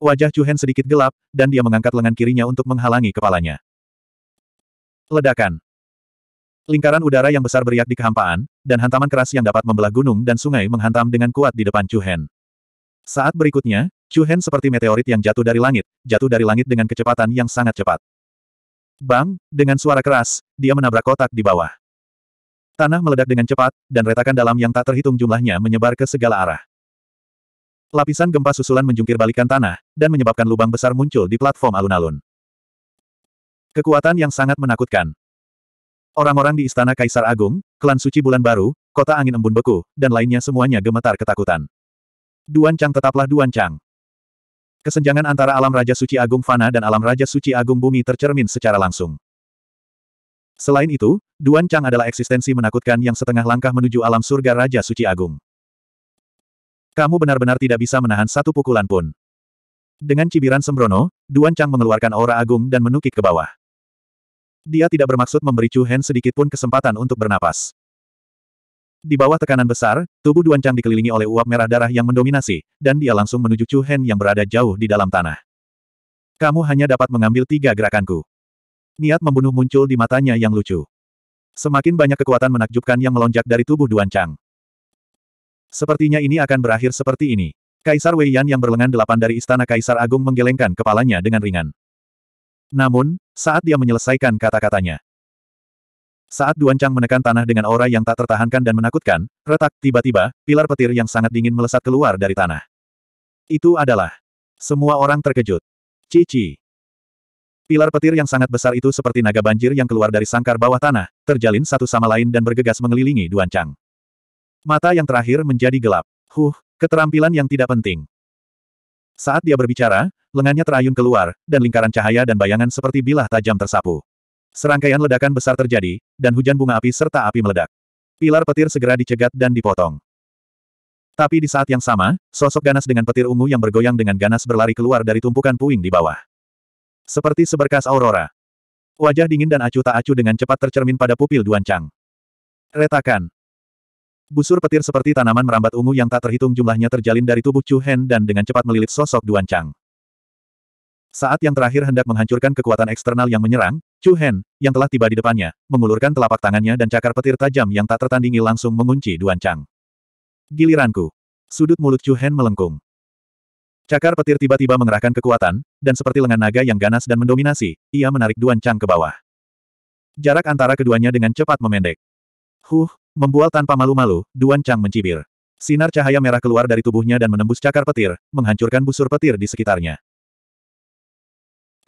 Wajah Chu Hen sedikit gelap, dan dia mengangkat lengan kirinya untuk menghalangi kepalanya. Ledakan. Lingkaran udara yang besar beriak di kehampaan, dan hantaman keras yang dapat membelah gunung dan sungai menghantam dengan kuat di depan Chu Hen. Saat berikutnya, Chu seperti meteorit yang jatuh dari langit, jatuh dari langit dengan kecepatan yang sangat cepat. Bang, dengan suara keras, dia menabrak kotak di bawah. Tanah meledak dengan cepat, dan retakan dalam yang tak terhitung jumlahnya menyebar ke segala arah. Lapisan gempa susulan menjungkir balikan tanah, dan menyebabkan lubang besar muncul di platform alun-alun. Kekuatan yang sangat menakutkan. Orang-orang di Istana Kaisar Agung, Klan Suci Bulan Baru, Kota Angin Embun Beku, dan lainnya semuanya gemetar ketakutan. Duan Chang tetaplah Duan Chang. Kesenjangan antara alam Raja Suci Agung Fana dan alam Raja Suci Agung Bumi tercermin secara langsung. Selain itu, Duan Chang adalah eksistensi menakutkan yang setengah langkah menuju alam surga Raja Suci Agung. Kamu benar-benar tidak bisa menahan satu pukulan pun. Dengan cibiran sembrono, Duan Chang mengeluarkan aura agung dan menukik ke bawah. Dia tidak bermaksud memberi Chu Hen sedikit pun kesempatan untuk bernapas. Di bawah tekanan besar, tubuh Duan Chang dikelilingi oleh uap merah darah yang mendominasi, dan dia langsung menuju Chu Hen yang berada jauh di dalam tanah. Kamu hanya dapat mengambil tiga gerakanku. Niat membunuh muncul di matanya yang lucu. Semakin banyak kekuatan menakjubkan yang melonjak dari tubuh Duan Chang. Sepertinya ini akan berakhir seperti ini. Kaisar Wei Yan yang berlengan delapan dari Istana Kaisar Agung menggelengkan kepalanya dengan ringan. Namun, saat dia menyelesaikan kata-katanya, saat Duan Chang menekan tanah dengan aura yang tak tertahankan dan menakutkan, retak, tiba-tiba, pilar petir yang sangat dingin melesat keluar dari tanah. Itu adalah. Semua orang terkejut. Cici. Pilar petir yang sangat besar itu seperti naga banjir yang keluar dari sangkar bawah tanah, terjalin satu sama lain dan bergegas mengelilingi Duan Chang. Mata yang terakhir menjadi gelap. Huh, keterampilan yang tidak penting. Saat dia berbicara, lengannya terayun keluar, dan lingkaran cahaya dan bayangan seperti bilah tajam tersapu. Serangkaian ledakan besar terjadi, dan hujan bunga api serta api meledak. Pilar petir segera dicegat dan dipotong. Tapi di saat yang sama, sosok ganas dengan petir ungu yang bergoyang dengan ganas berlari keluar dari tumpukan puing di bawah. Seperti seberkas aurora. Wajah dingin dan acuh tak acuh dengan cepat tercermin pada pupil Duan Chang. Retakan. Busur petir seperti tanaman merambat ungu yang tak terhitung jumlahnya terjalin dari tubuh Chu Hen dan dengan cepat melilit sosok Duan Chang. Saat yang terakhir hendak menghancurkan kekuatan eksternal yang menyerang, Chu Hen, yang telah tiba di depannya, mengulurkan telapak tangannya dan cakar petir tajam yang tak tertandingi langsung mengunci Duan Chang. Giliranku. Sudut mulut Chu Hen melengkung. Cakar petir tiba-tiba mengerahkan kekuatan, dan seperti lengan naga yang ganas dan mendominasi, ia menarik Duan Chang ke bawah. Jarak antara keduanya dengan cepat memendek. Huh, membual tanpa malu-malu, Duan Chang mencibir. Sinar cahaya merah keluar dari tubuhnya dan menembus cakar petir, menghancurkan busur petir di sekitarnya.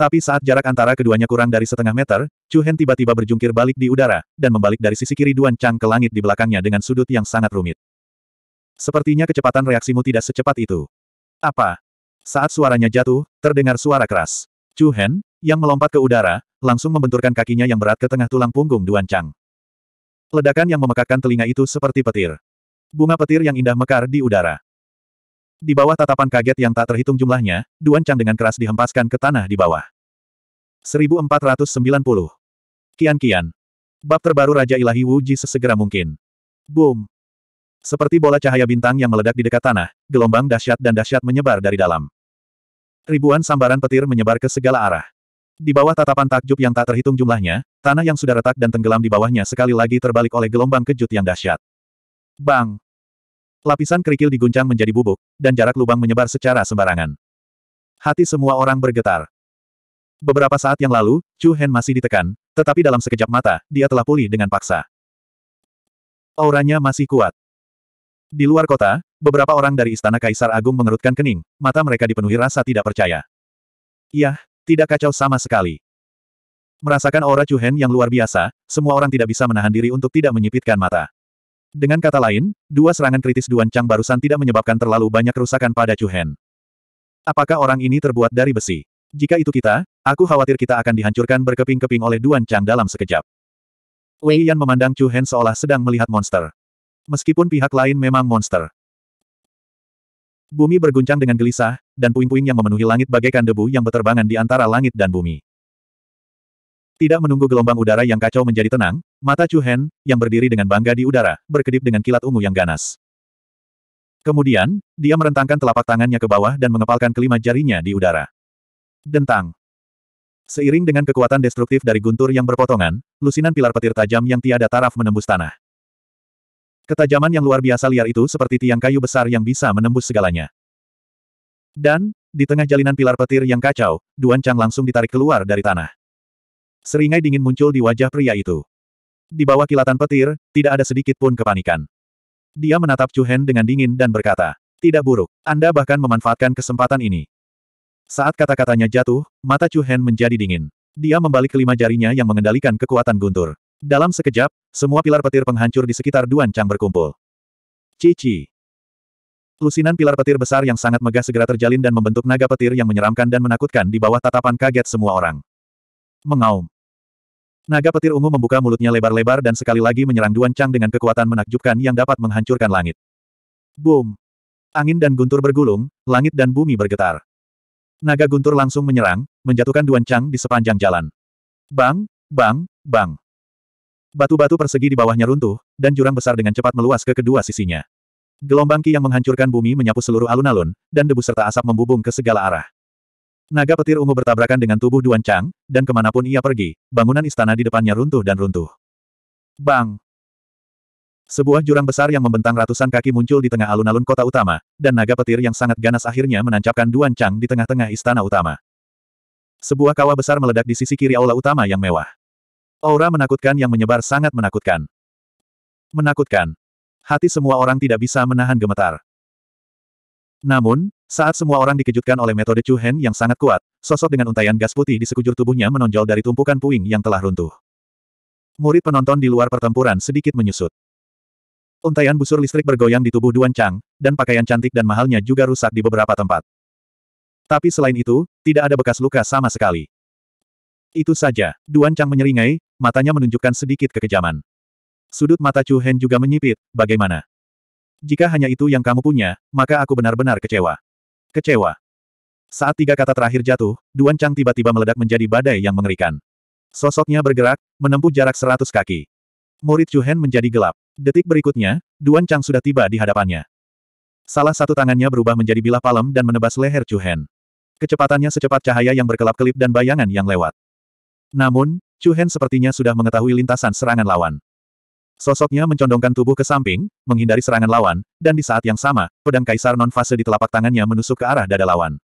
Tapi saat jarak antara keduanya kurang dari setengah meter, Chu Hen tiba-tiba berjungkir balik di udara, dan membalik dari sisi kiri Duan Chang ke langit di belakangnya dengan sudut yang sangat rumit. Sepertinya kecepatan reaksimu tidak secepat itu. Apa? Saat suaranya jatuh, terdengar suara keras. Chu Hen, yang melompat ke udara, langsung membenturkan kakinya yang berat ke tengah tulang punggung Duan Chang. Ledakan yang memekakkan telinga itu seperti petir. Bunga petir yang indah mekar di udara. Di bawah tatapan kaget yang tak terhitung jumlahnya, Duan Chang dengan keras dihempaskan ke tanah di bawah. 1490. Kian-kian. Bab terbaru Raja Ilahi Wuji sesegera mungkin. Boom. Seperti bola cahaya bintang yang meledak di dekat tanah, gelombang dahsyat dan dahsyat menyebar dari dalam. Ribuan sambaran petir menyebar ke segala arah. Di bawah tatapan takjub yang tak terhitung jumlahnya, tanah yang sudah retak dan tenggelam di bawahnya sekali lagi terbalik oleh gelombang kejut yang dahsyat. Bang! Lapisan kerikil diguncang menjadi bubuk, dan jarak lubang menyebar secara sembarangan. Hati semua orang bergetar. Beberapa saat yang lalu, Chu Hen masih ditekan, tetapi dalam sekejap mata, dia telah pulih dengan paksa. Auranya masih kuat. Di luar kota, beberapa orang dari Istana Kaisar Agung mengerutkan kening, mata mereka dipenuhi rasa tidak percaya. Yah, tidak kacau sama sekali. Merasakan aura Chu Hen yang luar biasa, semua orang tidak bisa menahan diri untuk tidak menyipitkan mata. Dengan kata lain, dua serangan kritis Duan Chang barusan tidak menyebabkan terlalu banyak kerusakan pada Chu Hen. Apakah orang ini terbuat dari besi? Jika itu kita, aku khawatir kita akan dihancurkan berkeping-keping oleh Duan Chang dalam sekejap. Wei Yan memandang Chu Hen seolah sedang melihat monster. Meskipun pihak lain memang monster. Bumi berguncang dengan gelisah, dan puing-puing yang memenuhi langit bagaikan debu yang berterbangan di antara langit dan bumi. Tidak menunggu gelombang udara yang kacau menjadi tenang, mata Chu Hen, yang berdiri dengan bangga di udara, berkedip dengan kilat ungu yang ganas. Kemudian, dia merentangkan telapak tangannya ke bawah dan mengepalkan kelima jarinya di udara. Dentang. Seiring dengan kekuatan destruktif dari guntur yang berpotongan, lusinan pilar petir tajam yang tiada taraf menembus tanah. Ketajaman yang luar biasa liar itu seperti tiang kayu besar yang bisa menembus segalanya. Dan, di tengah jalinan pilar petir yang kacau, Duan Chang langsung ditarik keluar dari tanah. Seringai dingin muncul di wajah pria itu. Di bawah kilatan petir, tidak ada sedikit pun kepanikan. Dia menatap Chu Hen dengan dingin dan berkata, tidak buruk, Anda bahkan memanfaatkan kesempatan ini. Saat kata-katanya jatuh, mata Chu Hen menjadi dingin. Dia membalik kelima jarinya yang mengendalikan kekuatan guntur. Dalam sekejap, semua pilar petir penghancur di sekitar Duan Chang berkumpul. Cici. Lusinan pilar petir besar yang sangat megah segera terjalin dan membentuk naga petir yang menyeramkan dan menakutkan di bawah tatapan kaget semua orang. Mengaum. Naga petir ungu membuka mulutnya lebar-lebar dan sekali lagi menyerang Duan Chang dengan kekuatan menakjubkan yang dapat menghancurkan langit. Boom! Angin dan guntur bergulung, langit dan bumi bergetar. Naga guntur langsung menyerang, menjatuhkan Duan Chang di sepanjang jalan. Bang, bang, bang. Batu-batu persegi di bawahnya runtuh, dan jurang besar dengan cepat meluas ke kedua sisinya. Gelombang ki yang menghancurkan bumi menyapu seluruh alun-alun, dan debu serta asap membubung ke segala arah. Naga petir ungu bertabrakan dengan tubuh Duan Chang, dan kemanapun ia pergi, bangunan istana di depannya runtuh dan runtuh. Bang! Sebuah jurang besar yang membentang ratusan kaki muncul di tengah alun-alun kota utama, dan naga petir yang sangat ganas akhirnya menancapkan Duan Chang di tengah-tengah istana utama. Sebuah kawah besar meledak di sisi kiri aula utama yang mewah. Aura menakutkan yang menyebar sangat menakutkan. Menakutkan. Hati semua orang tidak bisa menahan gemetar. Namun, saat semua orang dikejutkan oleh metode Chu Hen yang sangat kuat, sosok dengan untayan gas putih di sekujur tubuhnya menonjol dari tumpukan puing yang telah runtuh. Murid penonton di luar pertempuran sedikit menyusut. Untayan busur listrik bergoyang di tubuh Duan Chang, dan pakaian cantik dan mahalnya juga rusak di beberapa tempat. Tapi selain itu, tidak ada bekas luka sama sekali. Itu saja, Duan Chang menyeringai, matanya menunjukkan sedikit kekejaman. Sudut mata Chu Hen juga menyipit, bagaimana? Jika hanya itu yang kamu punya, maka aku benar-benar kecewa. Kecewa. Saat tiga kata terakhir jatuh, Duan Chang tiba-tiba meledak menjadi badai yang mengerikan. Sosoknya bergerak, menempuh jarak seratus kaki. Murid Chu Hen menjadi gelap. Detik berikutnya, Duan Chang sudah tiba di hadapannya. Salah satu tangannya berubah menjadi bilah palem dan menebas leher Chu Hen. Kecepatannya secepat cahaya yang berkelap-kelip dan bayangan yang lewat. Namun, Chu Hen sepertinya sudah mengetahui lintasan serangan lawan. Sosoknya mencondongkan tubuh ke samping, menghindari serangan lawan, dan di saat yang sama, pedang kaisar non-fase di telapak tangannya menusuk ke arah dada lawan.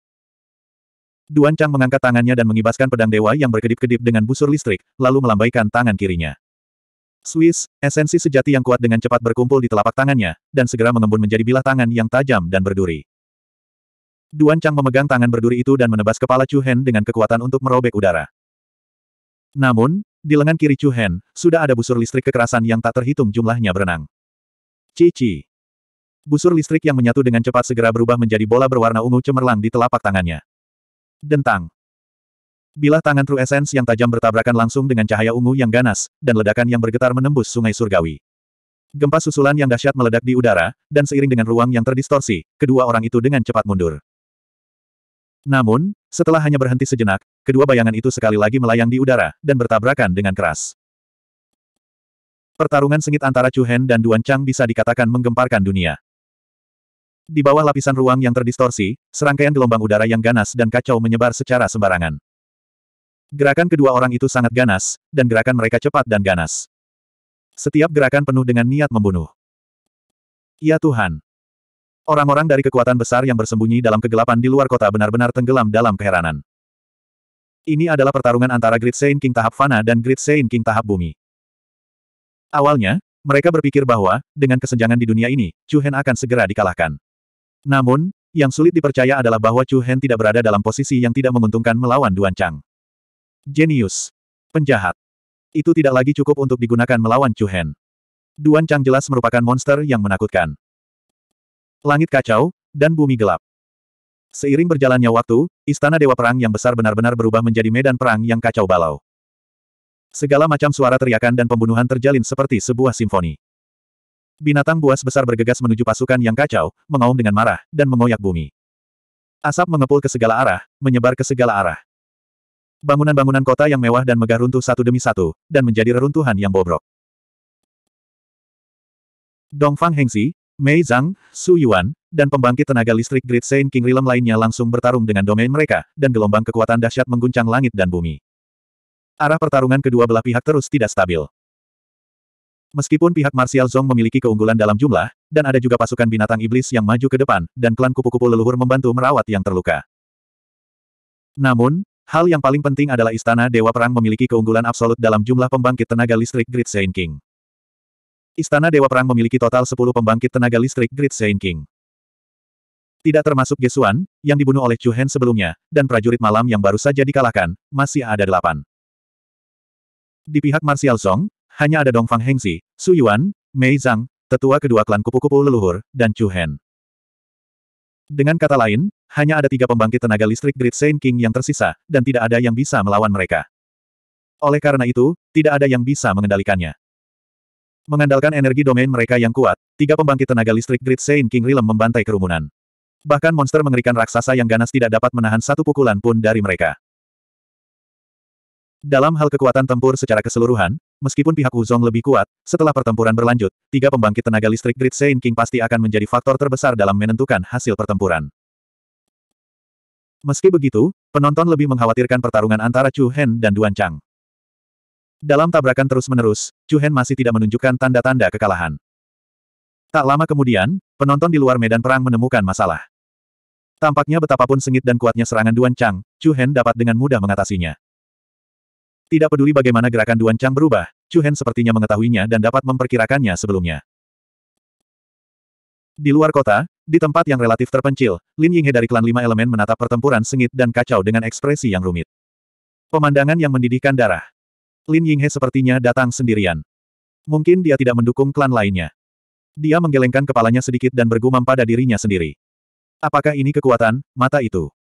Duan Chang mengangkat tangannya dan mengibaskan pedang dewa yang berkedip-kedip dengan busur listrik, lalu melambaikan tangan kirinya. Swiss, esensi sejati yang kuat dengan cepat berkumpul di telapak tangannya, dan segera mengembun menjadi bilah tangan yang tajam dan berduri. Duan Chang memegang tangan berduri itu dan menebas kepala Chu Hen dengan kekuatan untuk merobek udara. Namun, di lengan kiri Chu Hen, sudah ada busur listrik kekerasan yang tak terhitung jumlahnya berenang. Cici. Busur listrik yang menyatu dengan cepat segera berubah menjadi bola berwarna ungu cemerlang di telapak tangannya. Dentang. Bilah tangan True Essence yang tajam bertabrakan langsung dengan cahaya ungu yang ganas, dan ledakan yang bergetar menembus sungai surgawi. Gempa susulan yang dahsyat meledak di udara, dan seiring dengan ruang yang terdistorsi, kedua orang itu dengan cepat mundur. Namun, setelah hanya berhenti sejenak, kedua bayangan itu sekali lagi melayang di udara, dan bertabrakan dengan keras. Pertarungan sengit antara Chu Hen dan Duan Chang bisa dikatakan menggemparkan dunia. Di bawah lapisan ruang yang terdistorsi, serangkaian gelombang udara yang ganas dan kacau menyebar secara sembarangan. Gerakan kedua orang itu sangat ganas, dan gerakan mereka cepat dan ganas. Setiap gerakan penuh dengan niat membunuh. Ya Tuhan, Orang-orang dari kekuatan besar yang bersembunyi dalam kegelapan di luar kota benar-benar tenggelam dalam keheranan. Ini adalah pertarungan antara Great Saint King tahap Fana dan Great Saint King tahap Bumi. Awalnya, mereka berpikir bahwa, dengan kesenjangan di dunia ini, Chu Hen akan segera dikalahkan. Namun, yang sulit dipercaya adalah bahwa Chu Hen tidak berada dalam posisi yang tidak menguntungkan melawan Duan Chang. Genius. Penjahat. Itu tidak lagi cukup untuk digunakan melawan Chu Hen. Duan Chang jelas merupakan monster yang menakutkan. Langit kacau, dan bumi gelap. Seiring berjalannya waktu, istana Dewa Perang yang besar benar-benar berubah menjadi medan perang yang kacau balau. Segala macam suara teriakan dan pembunuhan terjalin seperti sebuah simfoni. Binatang buas besar bergegas menuju pasukan yang kacau, mengaum dengan marah, dan mengoyak bumi. Asap mengepul ke segala arah, menyebar ke segala arah. Bangunan-bangunan kota yang mewah dan megah runtuh satu demi satu, dan menjadi reruntuhan yang bobrok. Dongfang Hengsi, Mei Zhang, Su Yuan, dan pembangkit tenaga listrik Great Saint King Realm lainnya langsung bertarung dengan domain mereka, dan gelombang kekuatan dahsyat mengguncang langit dan bumi. Arah pertarungan kedua belah pihak terus tidak stabil. Meskipun pihak Martial Zong memiliki keunggulan dalam jumlah, dan ada juga pasukan binatang iblis yang maju ke depan, dan klan kupu-kupu leluhur membantu merawat yang terluka. Namun, hal yang paling penting adalah Istana Dewa Perang memiliki keunggulan absolut dalam jumlah pembangkit tenaga listrik Great Saint King. Istana Dewa Perang memiliki total 10 pembangkit tenaga listrik Grid Saint King. Tidak termasuk Gesuan, yang dibunuh oleh Chu Hen sebelumnya, dan prajurit malam yang baru saja dikalahkan, masih ada delapan. Di pihak Martial Song, hanya ada Dongfang Hengzi, Su Yuan, Mei Zhang, tetua kedua klan kupu-kupu leluhur, dan Chu Hen. Dengan kata lain, hanya ada tiga pembangkit tenaga listrik Great Saint King yang tersisa, dan tidak ada yang bisa melawan mereka. Oleh karena itu, tidak ada yang bisa mengendalikannya. Mengandalkan energi domain mereka yang kuat, tiga pembangkit tenaga listrik Grid Saint King Realm membantai kerumunan. Bahkan monster mengerikan raksasa yang ganas tidak dapat menahan satu pukulan pun dari mereka. Dalam hal kekuatan tempur secara keseluruhan, meskipun pihak Wuzong lebih kuat, setelah pertempuran berlanjut, tiga pembangkit tenaga listrik Grid Saint King pasti akan menjadi faktor terbesar dalam menentukan hasil pertempuran. Meski begitu, penonton lebih mengkhawatirkan pertarungan antara Chu Hen dan Duan Chang. Dalam tabrakan terus-menerus, Chu Hen masih tidak menunjukkan tanda-tanda kekalahan. Tak lama kemudian, penonton di luar medan perang menemukan masalah. Tampaknya betapapun sengit dan kuatnya serangan Duan Chang, Chu Hen dapat dengan mudah mengatasinya. Tidak peduli bagaimana gerakan Duan Chang berubah, Chu Hen sepertinya mengetahuinya dan dapat memperkirakannya sebelumnya. Di luar kota, di tempat yang relatif terpencil, Lin Yinghe dari klan lima elemen menatap pertempuran sengit dan kacau dengan ekspresi yang rumit. Pemandangan yang mendidihkan darah, Lin Yinghe sepertinya datang sendirian. Mungkin dia tidak mendukung klan lainnya. Dia menggelengkan kepalanya sedikit dan bergumam pada dirinya sendiri. Apakah ini kekuatan, mata itu?